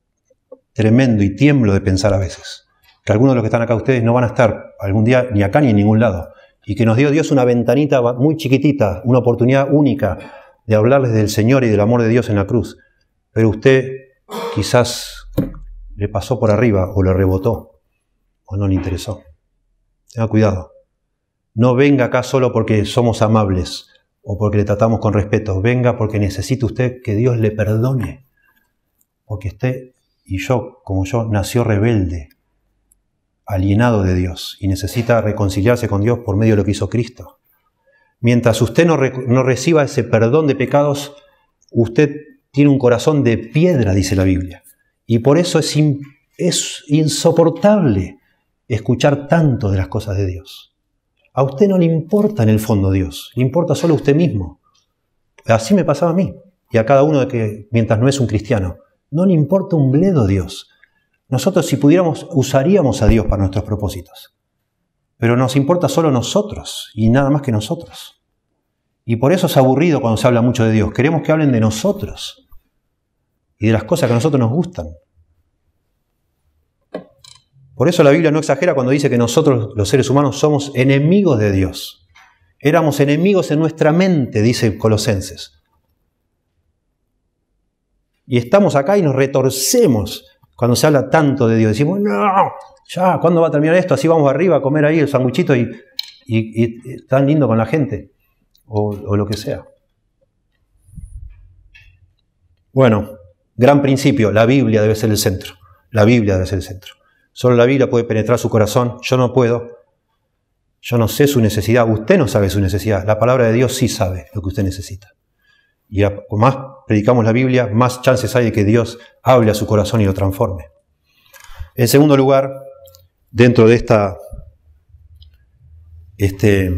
tremendo y tiemblo de pensar a veces. Que algunos de los que están acá ustedes no van a estar algún día ni acá ni en ningún lado. Y que nos dio Dios una ventanita muy chiquitita, una oportunidad única de hablarles del Señor y del amor de Dios en la cruz. Pero usted quizás le pasó por arriba o le rebotó o no le interesó. Tenga cuidado. No venga acá solo porque somos amables o porque le tratamos con respeto. Venga porque necesita usted que Dios le perdone. Porque usted y yo, como yo, nació rebelde, alienado de Dios y necesita reconciliarse con Dios por medio de lo que hizo Cristo. Mientras usted no, reciba ese perdón de pecados, usted tiene un corazón de piedra, dice la Biblia. Y por eso es, es, insoportable escuchar tanto de las cosas de Dios. A usted no le importa en el fondo Dios, le importa solo a usted mismo. Así me pasaba a mí y a cada uno de que, mientras no es un cristiano, no le importa un bledo Dios. Nosotros si pudiéramos usaríamos a Dios para nuestros propósitos, pero nos importa solo nosotros y nada más que nosotros. Y por eso es aburrido cuando se habla mucho de Dios. Queremos que hablen de nosotros y de las cosas que a nosotros nos gustan. Por eso la Biblia no exagera cuando dice que nosotros los seres humanos somos enemigos de Dios. Éramos enemigos en nuestra mente, dice Colosenses. Y estamos acá y nos retorcemos cuando se habla tanto de Dios. Decimos, no, ya, ¿cuándo va a terminar esto? Así vamos arriba a comer ahí el sanguchito y, tan lindo con la gente. o lo que sea. Bueno, gran principio, la Biblia debe ser el centro. La Biblia debe ser el centro. Solo la Biblia puede penetrar su corazón. Yo no puedo. Yo no sé su necesidad. Usted no sabe su necesidad. La palabra de Dios sí sabe lo que usted necesita. Y más predicamos la Biblia, más chances hay de que Dios hable a su corazón y lo transforme. En segundo lugar, dentro de esta este,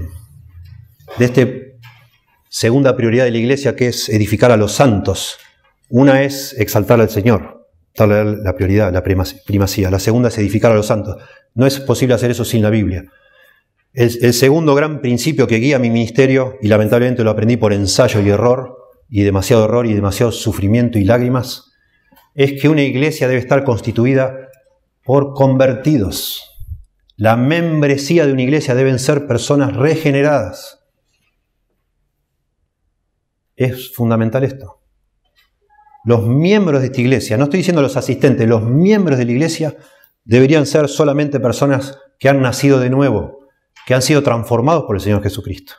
de esta segunda prioridad de la iglesia que es edificar a los santos. Una es exaltar al Señor darle la prioridad, la primacía. La segunda es edificar a los santos. No es posible hacer eso sin la Biblia. El, el, segundo gran principio que guía mi ministerio, y lamentablemente lo aprendí por ensayo y error, y demasiado error y demasiado sufrimiento y lágrimas, es que una iglesia debe estar constituida por convertidos. La membresía de una iglesia deben ser personas regeneradas. Es fundamental esto los miembros de esta iglesia, no estoy diciendo los asistentes, los miembros de la iglesia deberían ser solamente personas que han nacido de nuevo, que han sido transformados por el Señor Jesucristo.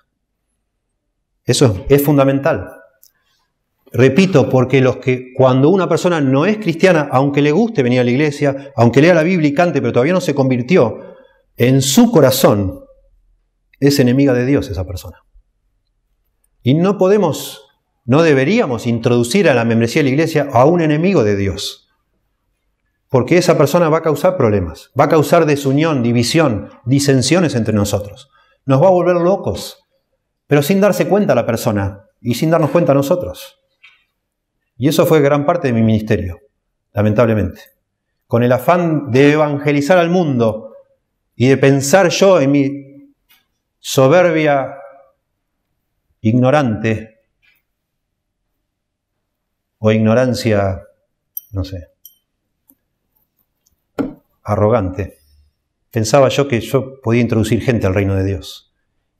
Eso es, fundamental. Repito, porque los que cuando una persona no es cristiana, aunque le guste venir a la iglesia, aunque lea la Biblia y cante, pero todavía no se convirtió, en su corazón es enemiga de Dios esa persona. Y no podemos no deberíamos introducir a la membresía de la iglesia a un enemigo de Dios, porque esa persona va a causar problemas, va a causar desunión, división, disensiones entre nosotros, nos va a volver locos, pero sin darse cuenta a la persona y sin darnos cuenta a nosotros. Y eso fue gran parte de mi ministerio, lamentablemente. Con el afán de evangelizar al mundo y de pensar yo en mi soberbia ignorante o ignorancia, no sé, arrogante. Pensaba yo que yo podía introducir gente al reino de Dios.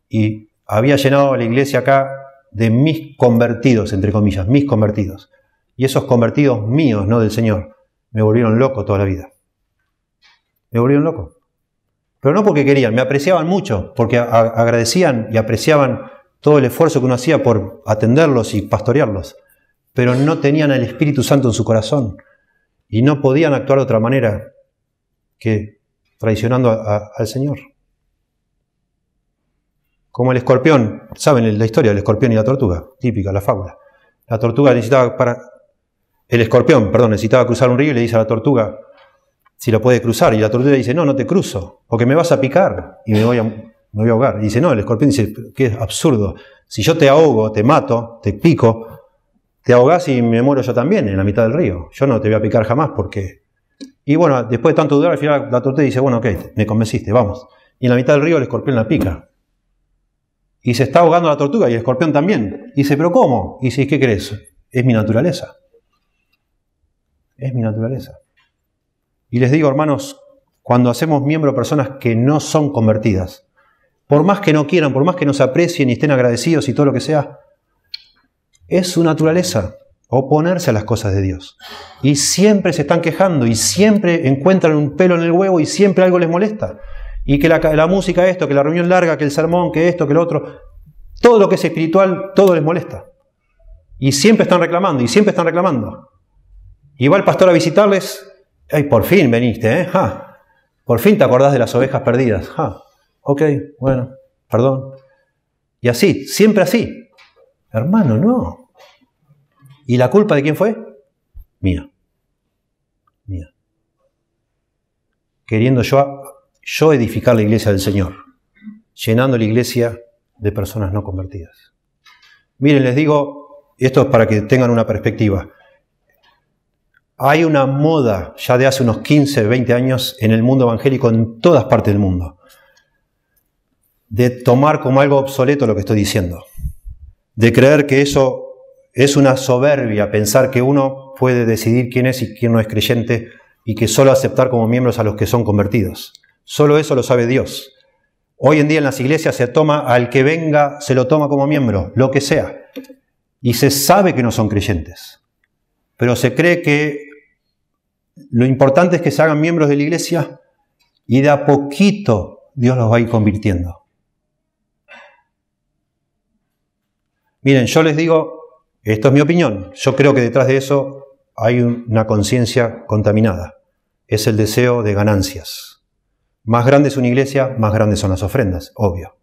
Y había llenado la iglesia acá de mis convertidos, entre comillas, mis convertidos. Y esos convertidos míos, no del Señor, me volvieron loco toda la vida. Me volvieron loco. Pero no porque querían, me apreciaban mucho, porque agradecían y apreciaban todo el esfuerzo que uno hacía por atenderlos y pastorearlos pero no tenían al Espíritu Santo en su corazón y no podían actuar de otra manera que traicionando al Señor. Como el escorpión, saben la historia del escorpión y la tortuga, típica, la fábula. La tortuga necesitaba para... El escorpión, perdón, necesitaba cruzar un río y le dice a la tortuga si lo puede cruzar. Y la tortuga dice, no, no te cruzo, porque me vas a picar y me voy a, voy a ahogar. Y dice, no, el escorpión dice, qué absurdo. Si yo te ahogo, te mato, te pico, te ahogás y me muero yo también en la mitad del río. Yo no te voy a picar jamás porque... Y bueno, después de tanto dudar, al final la tortuga dice, bueno, ok, me convenciste, vamos. Y en la mitad del río el escorpión la pica. Y se está ahogando la tortuga y el escorpión también. Y dice, pero ¿cómo? Y dice, ¿qué crees? Es mi naturaleza. Es mi naturaleza. Y les digo, hermanos, cuando hacemos miembro personas que no son convertidas, por más que no quieran, por más que nos aprecien y estén agradecidos y todo lo que sea, es su naturaleza oponerse a las cosas de Dios. Y siempre se están quejando y siempre encuentran un pelo en el huevo y siempre algo les molesta. Y que la, música esto, que la reunión larga, que el sermón, que esto, que lo otro, todo lo que es espiritual, todo les molesta. Y siempre están reclamando, y siempre están reclamando. Y va el pastor a visitarles, ay, por fin veniste, ¿eh? Ja. Por fin te acordás de las ovejas perdidas. Ja. Ok, bueno, perdón. Y así, siempre así. Hermano, no. ¿Y la culpa de quién fue? Mía. Mía. Queriendo yo, yo edificar la iglesia del Señor, llenando la iglesia de personas no convertidas. Miren, les digo, esto es para que tengan una perspectiva. Hay una moda ya de hace unos 15, 20 años en el mundo evangélico, en todas partes del mundo, de tomar como algo obsoleto lo que estoy diciendo, de creer que eso es una soberbia pensar que uno puede decidir quién es y quién no es creyente y que solo aceptar como miembros a los que son convertidos. Solo eso lo sabe Dios. Hoy en día en las iglesias se toma al que venga, se lo toma como miembro, lo que sea. Y se sabe que no son creyentes. Pero se cree que lo importante es que se hagan miembros de la iglesia y de a poquito Dios los va a ir convirtiendo. Miren, yo les digo, esto es mi opinión. Yo creo que detrás de eso hay una conciencia contaminada. Es el deseo de ganancias. Más grande es una iglesia, más grandes son las ofrendas, obvio.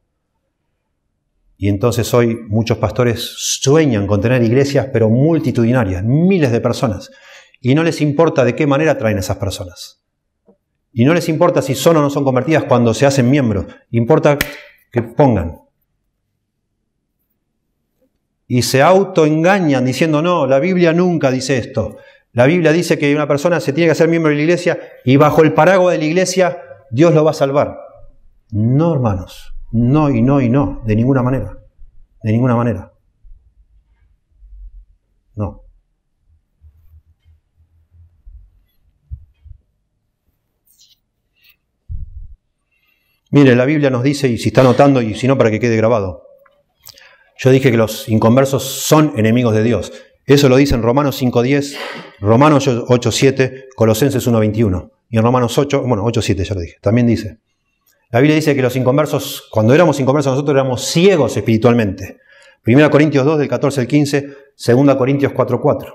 Y entonces hoy muchos pastores sueñan con tener iglesias, pero multitudinarias, miles de personas. Y no les importa de qué manera traen a esas personas. Y no les importa si son o no son convertidas cuando se hacen miembros. Importa que pongan y se autoengañan diciendo, no, la Biblia nunca dice esto. La Biblia dice que una persona se tiene que hacer miembro de la iglesia y bajo el paraguas de la iglesia Dios lo va a salvar. No, hermanos, no y no y no, de ninguna manera, de ninguna manera. No. Mire, la Biblia nos dice, y si está notando y si no, para que quede grabado, yo dije que los inconversos son enemigos de Dios. Eso lo dice en Romanos 5.10, Romanos 8.7, Colosenses 1.21. Y en Romanos 8, bueno, 8.7 ya lo dije, también dice. La Biblia dice que los inconversos, cuando éramos inconversos nosotros éramos ciegos espiritualmente. 1 Corintios 2 del 14 al 15, 2 Corintios 4.4.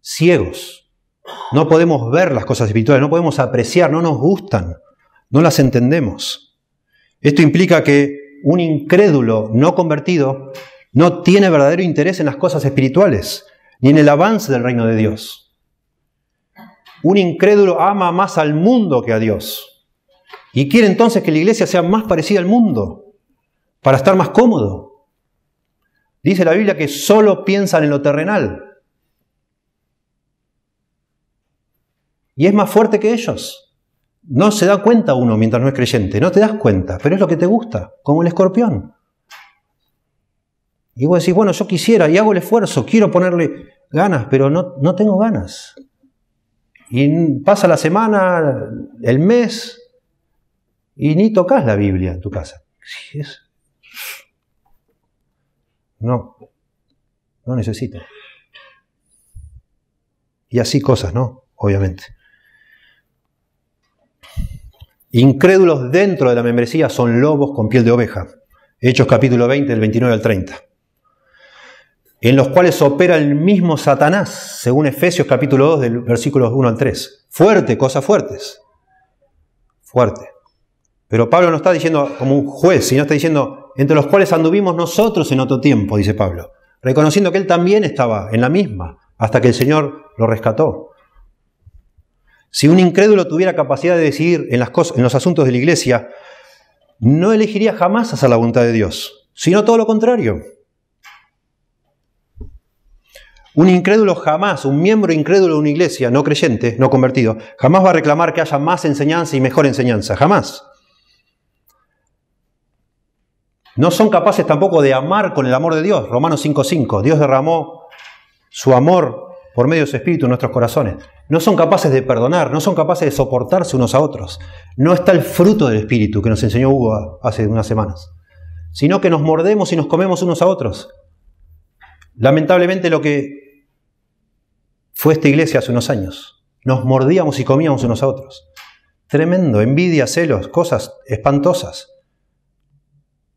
Ciegos. No podemos ver las cosas espirituales, no podemos apreciar, no nos gustan, no las entendemos. Esto implica que un incrédulo no convertido no tiene verdadero interés en las cosas espirituales, ni en el avance del reino de Dios. Un incrédulo ama más al mundo que a Dios. Y quiere entonces que la iglesia sea más parecida al mundo, para estar más cómodo. Dice la Biblia que solo piensan en lo terrenal. Y es más fuerte que ellos. No se da cuenta uno mientras no es creyente, no te das cuenta, pero es lo que te gusta, como el escorpión. Y vos decís, bueno, yo quisiera y hago el esfuerzo, quiero ponerle ganas, pero no, tengo ganas. Y pasa la semana, el mes, y ni tocas la Biblia en tu casa. No, no necesito. Y así cosas, ¿no? Obviamente. Incrédulos dentro de la membresía son lobos con piel de oveja. Hechos capítulo 20, del 29 al 30. En los cuales opera el mismo Satanás, según Efesios capítulo 2, del versículo 1 al 3. Fuerte, cosas fuertes. Fuerte. Pero Pablo no está diciendo como un juez, sino está diciendo, entre los cuales anduvimos nosotros en otro tiempo, dice Pablo, reconociendo que él también estaba en la misma, hasta que el Señor lo rescató. Si un incrédulo tuviera capacidad de decidir en, los asuntos de la iglesia, no elegiría jamás hacer la voluntad de Dios, sino todo lo contrario. Un incrédulo jamás, un miembro incrédulo de una iglesia, no creyente, no convertido, jamás va a reclamar que haya más enseñanza y mejor enseñanza, jamás. No son capaces tampoco de amar con el amor de Dios. Romanos 5:5. Dios derramó su amor por medio de su Espíritu en nuestros corazones no son capaces de perdonar, no son capaces de soportarse unos a otros. No está el fruto del Espíritu que nos enseñó Hugo hace unas semanas, sino que nos mordemos y nos comemos unos a otros. Lamentablemente lo que fue esta iglesia hace unos años, nos mordíamos y comíamos unos a otros. Tremendo, envidia, celos, cosas espantosas.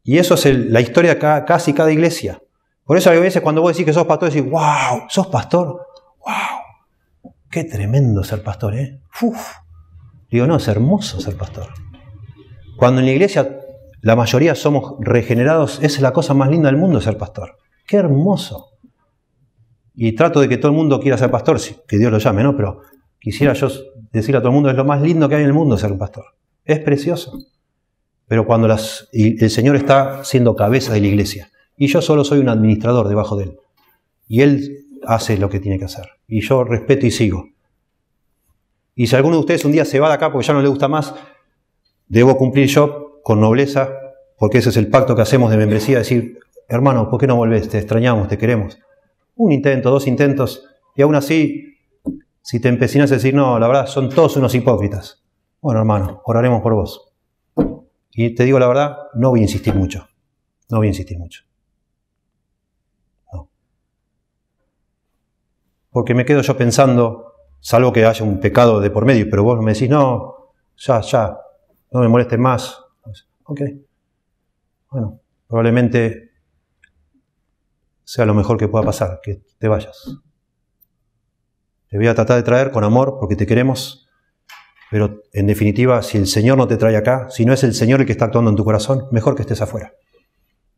Y eso es la historia de casi cada iglesia. Por eso a veces cuando vos decís que sos pastor, decís, wow, sos pastor, wow Qué tremendo ser pastor, ¿eh? Uf. Digo, no, es hermoso ser pastor. Cuando en la iglesia la mayoría somos regenerados, esa es la cosa más linda del mundo ser pastor. Qué hermoso. Y trato de que todo el mundo quiera ser pastor, que Dios lo llame, ¿no? Pero quisiera yo decir a todo el mundo, es lo más lindo que hay en el mundo ser un pastor. Es precioso. Pero cuando las, el Señor está siendo cabeza de la iglesia y yo solo soy un administrador debajo de él. Y él hace lo que tiene que hacer. Y yo respeto y sigo. Y si alguno de ustedes un día se va de acá porque ya no le gusta más, debo cumplir yo con nobleza, porque ese es el pacto que hacemos de membresía, decir, hermano, ¿por qué no volvés? Te extrañamos, te queremos. Un intento, dos intentos, y aún así, si te empecinas a decir, no, la verdad, son todos unos hipócritas. Bueno, hermano, oraremos por vos. Y te digo la verdad, no voy a insistir mucho. No voy a insistir mucho. porque me quedo yo pensando, salvo que haya un pecado de por medio, pero vos me decís, no, ya, ya, no me molestes más. Ok. Bueno, probablemente sea lo mejor que pueda pasar, que te vayas. Te voy a tratar de traer con amor porque te queremos, pero en definitiva, si el Señor no te trae acá, si no es el Señor el que está actuando en tu corazón, mejor que estés afuera.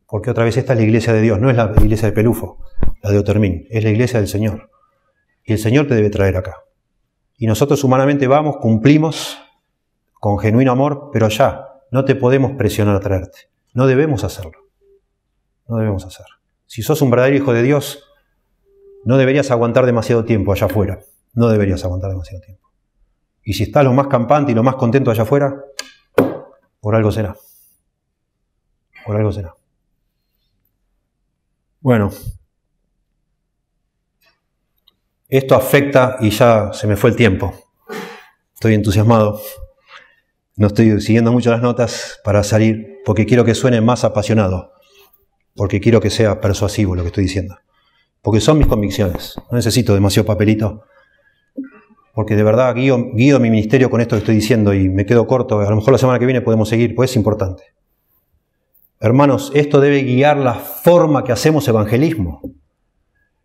Porque otra vez esta es la iglesia de Dios, no es la iglesia de Pelufo, la de Otermín, es la iglesia del Señor y el Señor te debe traer acá. Y nosotros humanamente vamos, cumplimos con genuino amor, pero ya no te podemos presionar a traerte. No debemos hacerlo. No debemos hacer. Si sos un verdadero hijo de Dios, no deberías aguantar demasiado tiempo allá afuera. No deberías aguantar demasiado tiempo. Y si estás lo más campante y lo más contento allá afuera, por algo será. Por algo será. Bueno, esto afecta, y ya se me fue el tiempo, estoy entusiasmado, no estoy siguiendo mucho las notas para salir, porque quiero que suene más apasionado, porque quiero que sea persuasivo lo que estoy diciendo, porque son mis convicciones, no necesito demasiado papelito, porque de verdad guío, mi ministerio con esto que estoy diciendo y me quedo corto, a lo mejor la semana que viene podemos seguir, pues es importante. Hermanos, esto debe guiar la forma que hacemos evangelismo.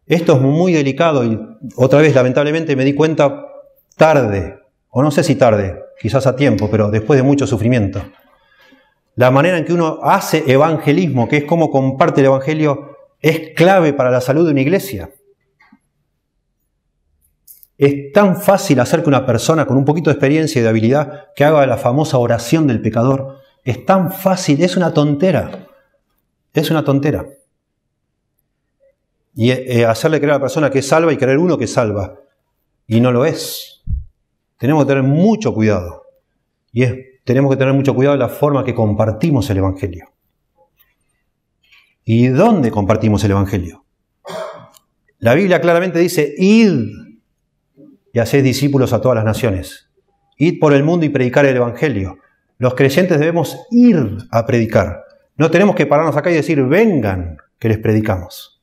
Esto es muy delicado y otra vez lamentablemente me di cuenta tarde, o no sé si tarde, quizás a tiempo, pero después de mucho sufrimiento. La manera en que uno hace evangelismo, que es cómo comparte el Evangelio, es clave para la salud de una iglesia. Es tan fácil hacer que una persona con un poquito de experiencia y de habilidad que haga la famosa oración del pecador. Es tan fácil, es una tontera. Es una tontera y eh, hacerle creer a la persona que salva y creer uno que salva. Y no lo es. Tenemos que tener mucho cuidado. Y tenemos que tener mucho cuidado en la forma que compartimos el Evangelio. ¿Y dónde compartimos el Evangelio? La Biblia claramente dice, id y hacéis discípulos a todas las naciones. Id por el mundo y predicar el Evangelio. Los creyentes debemos ir a predicar. No tenemos que pararnos acá y decir, vengan, que les predicamos.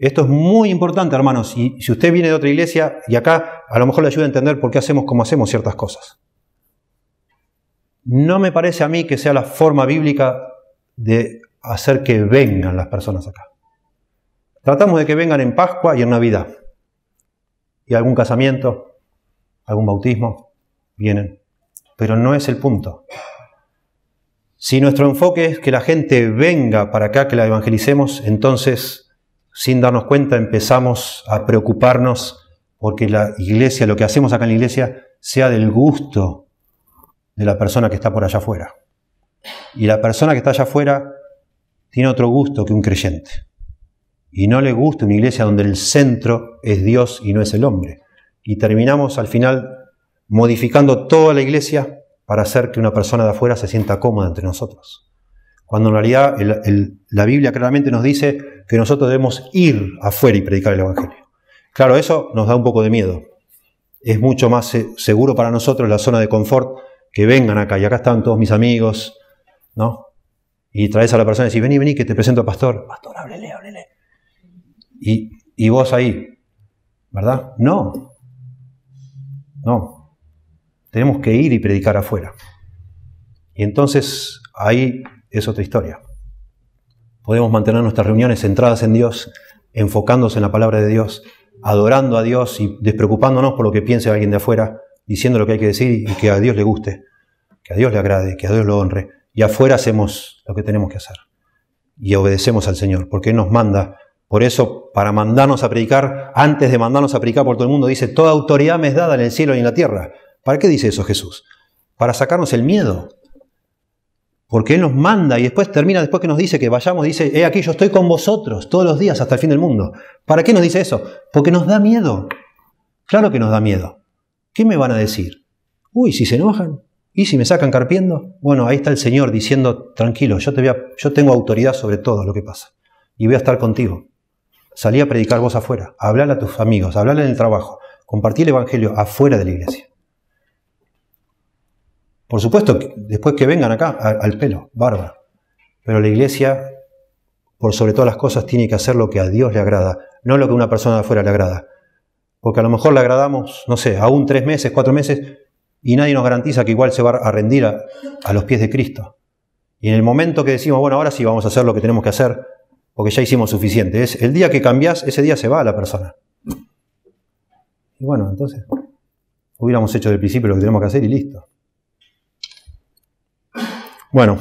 Esto es muy importante, hermanos. Y si usted viene de otra iglesia, y acá a lo mejor le ayuda a entender por qué hacemos como hacemos ciertas cosas. No me parece a mí que sea la forma bíblica de hacer que vengan las personas acá. Tratamos de que vengan en Pascua y en Navidad. Y algún casamiento, algún bautismo, vienen. Pero no es el punto. Si nuestro enfoque es que la gente venga para acá, que la evangelicemos, entonces sin darnos cuenta empezamos a preocuparnos porque la iglesia, lo que hacemos acá en la iglesia, sea del gusto de la persona que está por allá afuera. Y la persona que está allá afuera tiene otro gusto que un creyente. Y no le gusta una iglesia donde el centro es Dios y no es el hombre. Y terminamos al final modificando toda la iglesia para hacer que una persona de afuera se sienta cómoda entre nosotros cuando en realidad la Biblia claramente nos dice que nosotros debemos ir afuera y predicar el Evangelio. Claro, eso nos da un poco de miedo. Es mucho más seguro para nosotros la zona de confort que vengan acá y acá están todos mis amigos, ¿no? Y traes a la persona y decís, vení, vení, que te presento al pastor. Pastor, háblele, háblele. Y, y vos ahí, ¿verdad? No. No. Tenemos que ir y predicar afuera. Y entonces ahí es otra historia. Podemos mantener nuestras reuniones centradas en Dios, enfocándose en la palabra de Dios, adorando a Dios y despreocupándonos por lo que piense alguien de afuera, diciendo lo que hay que decir y que a Dios le guste, que a Dios le agrade, que a Dios lo honre. Y afuera hacemos lo que tenemos que hacer y obedecemos al Señor, porque Él nos manda. Por eso, para mandarnos a predicar, antes de mandarnos a predicar por todo el mundo, dice, toda autoridad me es dada en el cielo y en la tierra. ¿Para qué dice eso Jesús? Para sacarnos el miedo, porque Él nos manda y después termina, después que nos dice que vayamos, dice, he aquí yo estoy con vosotros todos los días hasta el fin del mundo. ¿Para qué nos dice eso? Porque nos da miedo. Claro que nos da miedo. ¿Qué me van a decir? Uy, si se enojan. ¿Y si me sacan carpiendo? Bueno, ahí está el Señor diciendo, tranquilo, yo, te voy yo tengo autoridad sobre todo lo que pasa. Y voy a estar contigo. Salí a predicar vos afuera, hablar a tus amigos, hablar en el trabajo, Compartí el Evangelio afuera de la iglesia. Por supuesto, después que vengan acá, al pelo, bárbaro. Pero la iglesia, por sobre todas las cosas, tiene que hacer lo que a Dios le agrada, no lo que a una persona de afuera le agrada. Porque a lo mejor le agradamos, no sé, aún tres meses, cuatro meses, y nadie nos garantiza que igual se va a rendir a, los pies de Cristo. Y en el momento que decimos, bueno, ahora sí vamos a hacer lo que tenemos que hacer, porque ya hicimos suficiente. Es el día que cambiás, ese día se va a la persona. Y bueno, entonces, hubiéramos hecho el principio lo que tenemos que hacer y listo. Bueno.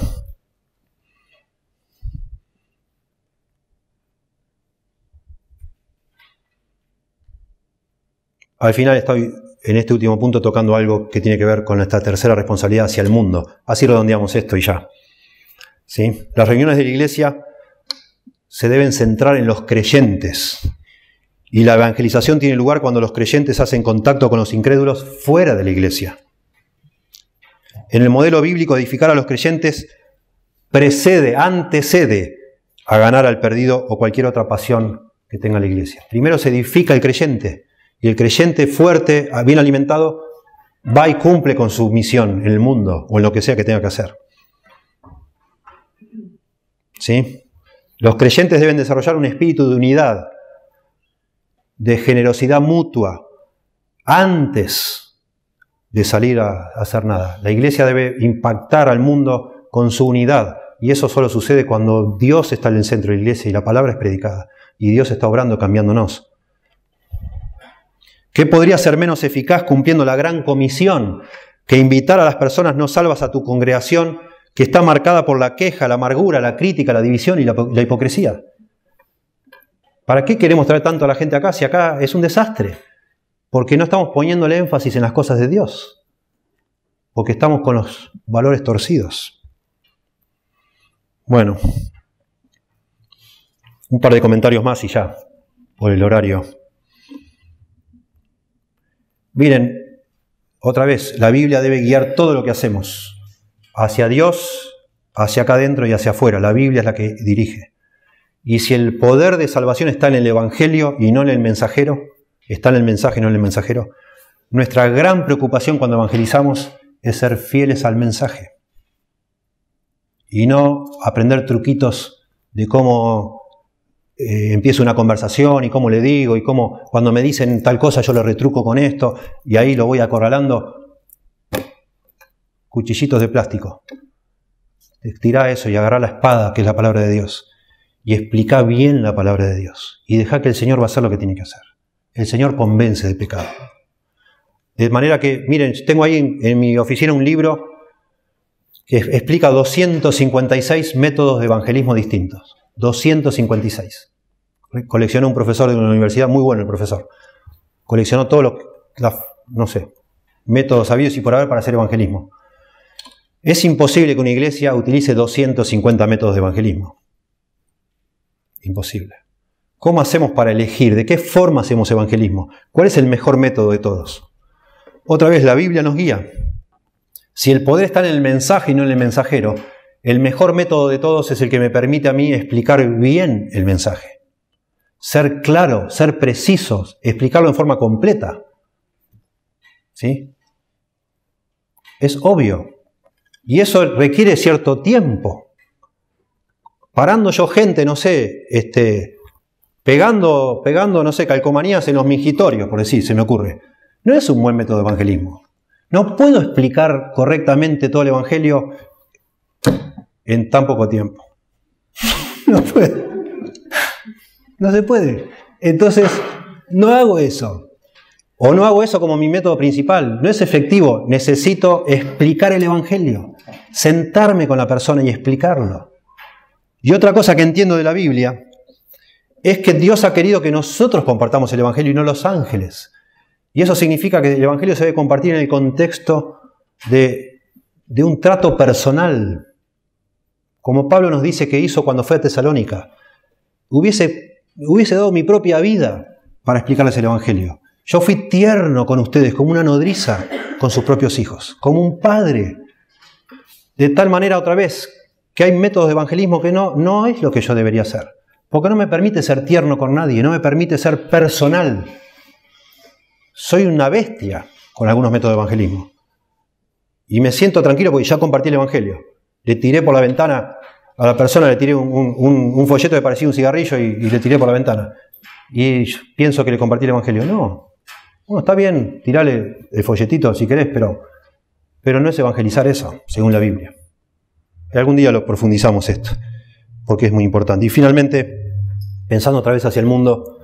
Al final estoy en este último punto tocando algo que tiene que ver con nuestra tercera responsabilidad hacia el mundo. Así redondeamos esto y ya. ¿Sí? Las reuniones de la iglesia se deben centrar en los creyentes. Y la evangelización tiene lugar cuando los creyentes hacen contacto con los incrédulos fuera de la iglesia en el modelo bíblico edificar a los creyentes precede, antecede a ganar al perdido o cualquier otra pasión que tenga la iglesia. Primero se edifica el creyente y el creyente fuerte, bien alimentado, va y cumple con su misión en el mundo o en lo que sea que tenga que hacer. ¿Sí? Los creyentes deben desarrollar un espíritu de unidad, de generosidad mutua, antes de salir a hacer nada. La iglesia debe impactar al mundo con su unidad. Y eso solo sucede cuando Dios está en el centro de la iglesia y la palabra es predicada. Y Dios está obrando cambiándonos. ¿Qué podría ser menos eficaz cumpliendo la gran comisión que invitar a las personas no salvas a tu congregación que está marcada por la queja, la amargura, la crítica, la división y la, hipocresía? ¿Para qué queremos traer tanto a la gente acá si acá es un desastre? Porque no estamos poniendo el énfasis en las cosas de Dios. Porque estamos con los valores torcidos. Bueno, un par de comentarios más y ya, por el horario. Miren, otra vez, la Biblia debe guiar todo lo que hacemos, hacia Dios, hacia acá adentro y hacia afuera. La Biblia es la que dirige. Y si el poder de salvación está en el Evangelio y no en el mensajero, está en el mensaje, no en el mensajero. Nuestra gran preocupación cuando evangelizamos es ser fieles al mensaje y no aprender truquitos de cómo eh, empiezo una conversación y cómo le digo y cómo cuando me dicen tal cosa yo lo retruco con esto y ahí lo voy acorralando. Cuchillitos de plástico. Estirá eso y agarrá la espada, que es la palabra de Dios, y explica bien la palabra de Dios y deja que el Señor va a hacer lo que tiene que hacer el Señor convence de pecado. De manera que, miren, tengo ahí en, mi oficina un libro que explica 256 métodos de evangelismo distintos. 256. Coleccionó un profesor de una universidad, muy bueno el profesor. Coleccionó todos los, no sé, métodos sabidos y por haber para hacer evangelismo. Es imposible que una iglesia utilice 250 métodos de evangelismo. Imposible. ¿Cómo hacemos para elegir? ¿De qué forma hacemos evangelismo? ¿Cuál es el mejor método de todos? Otra vez, la Biblia nos guía. Si el poder está en el mensaje y no en el mensajero, el mejor método de todos es el que me permite a mí explicar bien el mensaje. Ser claro, ser precisos, explicarlo en forma completa. ¿Sí? Es obvio. Y eso requiere cierto tiempo. Parando yo gente, no sé, este, pegando, pegando, no sé, calcomanías en los mingitorios, por decir, se me ocurre. No es un buen método de evangelismo. No puedo explicar correctamente todo el evangelio en tan poco tiempo. No puede No se puede. Entonces, no hago eso. O no hago eso como mi método principal. No es efectivo. Necesito explicar el Evangelio. Sentarme con la persona y explicarlo. Y otra cosa que entiendo de la Biblia es que Dios ha querido que nosotros compartamos el Evangelio y no los ángeles. Y eso significa que el Evangelio se debe compartir en el contexto de, un trato personal, como Pablo nos dice que hizo cuando fue a Tesalónica. Hubiese, hubiese dado mi propia vida para explicarles el Evangelio. Yo fui tierno con ustedes, como una nodriza con sus propios hijos, como un padre. De tal manera, otra vez, que hay métodos de evangelismo que no, no es lo que yo debería hacer. Porque no me permite ser tierno con nadie, no me permite ser personal. Soy una bestia con algunos métodos de evangelismo. Y me siento tranquilo porque ya compartí el Evangelio. Le tiré por la ventana a la persona, le tiré un, folleto que parecía un cigarrillo y, le tiré por la ventana. Y pienso que le compartí el Evangelio. No. Bueno, está bien, tirarle el folletito si querés, pero, pero no es evangelizar eso, según la Biblia. Y algún día lo profundizamos esto, porque es muy importante. Y finalmente, pensando otra vez hacia el mundo,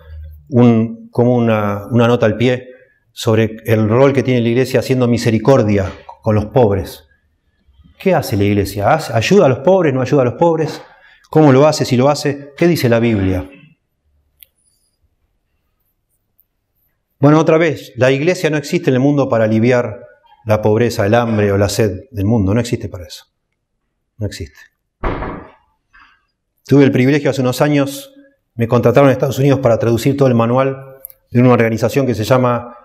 como una, una nota al pie sobre el rol que tiene la iglesia haciendo misericordia con los pobres. ¿Qué hace la iglesia? ¿Ayuda a los pobres? ¿No ayuda a los pobres? ¿Cómo lo hace? ¿Si lo hace? ¿Qué dice la Biblia? Bueno, otra vez, la iglesia no existe en el mundo para aliviar la pobreza, el hambre o la sed del mundo. No existe para eso. No existe. Tuve el privilegio hace unos años me contrataron en Estados Unidos para traducir todo el manual de una organización que se llama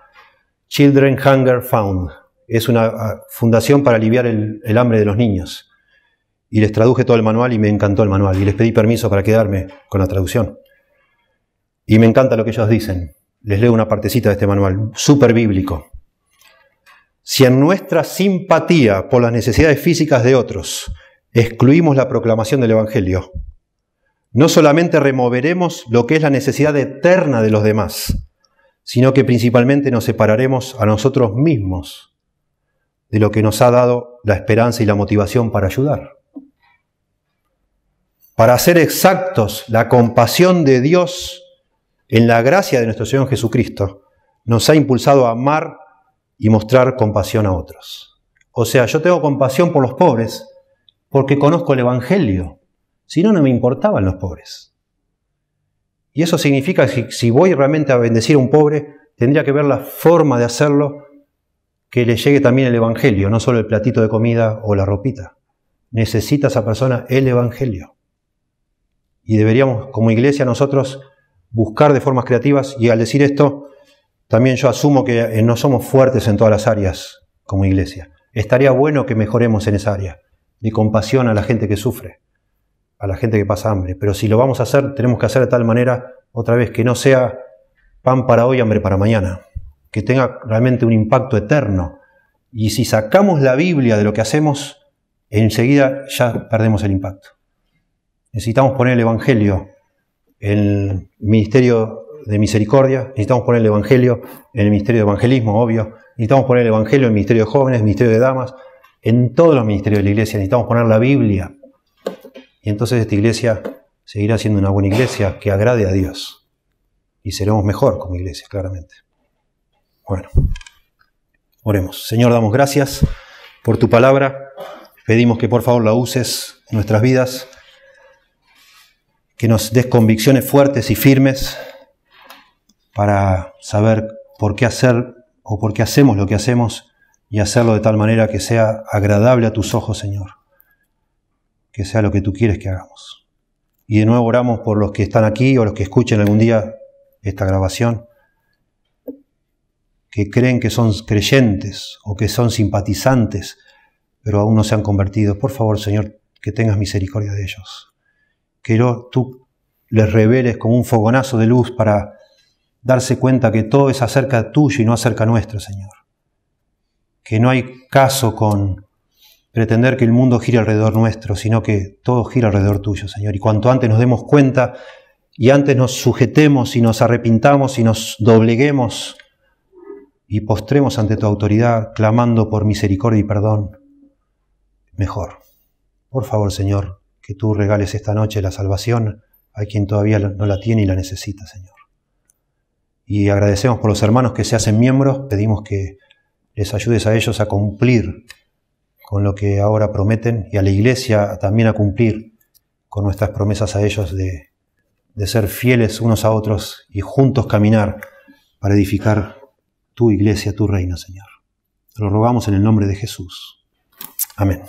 Children Hunger Fund. Es una ah, fundación para aliviar el, el hambre de los niños. Y les traduje todo el manual y me encantó el manual. Y les pedí permiso para quedarme con la traducción. Y me encanta lo que ellos dicen. Les leo una partecita de este manual, súper bíblico. Si en nuestra simpatía por las necesidades físicas de otros excluimos la proclamación del Evangelio, no solamente removeremos lo que es la necesidad eterna de los demás, sino que principalmente nos separaremos a nosotros mismos de lo que nos ha dado la esperanza y la motivación para ayudar. Para ser exactos, la compasión de Dios en la gracia de nuestro Señor Jesucristo nos ha impulsado a amar y mostrar compasión a otros. O sea, yo tengo compasión por los pobres porque conozco el Evangelio, si no, no me importaban los pobres. Y eso significa que si voy realmente a bendecir a un pobre, tendría que ver la forma de hacerlo que le llegue también el Evangelio, no solo el platito de comida o la ropita. Necesita esa persona el Evangelio. Y deberíamos, como iglesia, nosotros buscar de formas creativas y al decir esto, también yo asumo que eh, no somos fuertes en todas las áreas como iglesia. Estaría bueno que mejoremos en esa área, de compasión a la gente que sufre a la gente que pasa hambre. Pero si lo vamos a hacer, tenemos que hacer de tal manera, otra vez, que no sea pan para hoy, hambre para mañana, que tenga realmente un impacto eterno. Y si sacamos la Biblia de lo que hacemos, enseguida ya perdemos el impacto. Necesitamos poner el Evangelio en el ministerio de misericordia, necesitamos poner el Evangelio en el ministerio de evangelismo, obvio, necesitamos poner el Evangelio en el ministerio de jóvenes, el ministerio de damas, en todos los ministerios de la iglesia, necesitamos poner la Biblia y entonces esta iglesia seguirá siendo una buena iglesia que agrade a Dios. Y seremos mejor como iglesia, claramente. Bueno, oremos. Señor, damos gracias por tu palabra. Pedimos que por favor la uses en nuestras vidas, que nos des convicciones fuertes y firmes para saber por qué hacer o por qué hacemos lo que hacemos y hacerlo de tal manera que sea agradable a tus ojos, Señor que sea lo que tú quieres que hagamos. Y de nuevo oramos por los que están aquí o los que escuchen algún día esta grabación, que creen que son creyentes o que son simpatizantes, pero aún no se han convertido. Por favor, Señor, que tengas misericordia de ellos. Que tú les reveles como un fogonazo de luz para darse cuenta que todo es acerca tuyo y no acerca nuestro, Señor. Que no hay caso con pretender que el mundo gire alrededor nuestro, sino que todo gira alrededor tuyo, Señor. Y cuanto antes nos demos cuenta y antes nos sujetemos y nos arrepintamos y nos dobleguemos y postremos ante tu autoridad, clamando por misericordia y perdón, mejor. Por favor, Señor, que tú regales esta noche la salvación a quien todavía no la tiene y la necesita, Señor. Y agradecemos por los hermanos que se hacen miembros, pedimos que les ayudes a ellos a cumplir con lo que ahora prometen y a la Iglesia también a cumplir con nuestras promesas a ellos de, ser fieles unos a otros y juntos caminar para edificar tu Iglesia, tu reino, Señor. Te lo rogamos en el nombre de Jesús. Amén.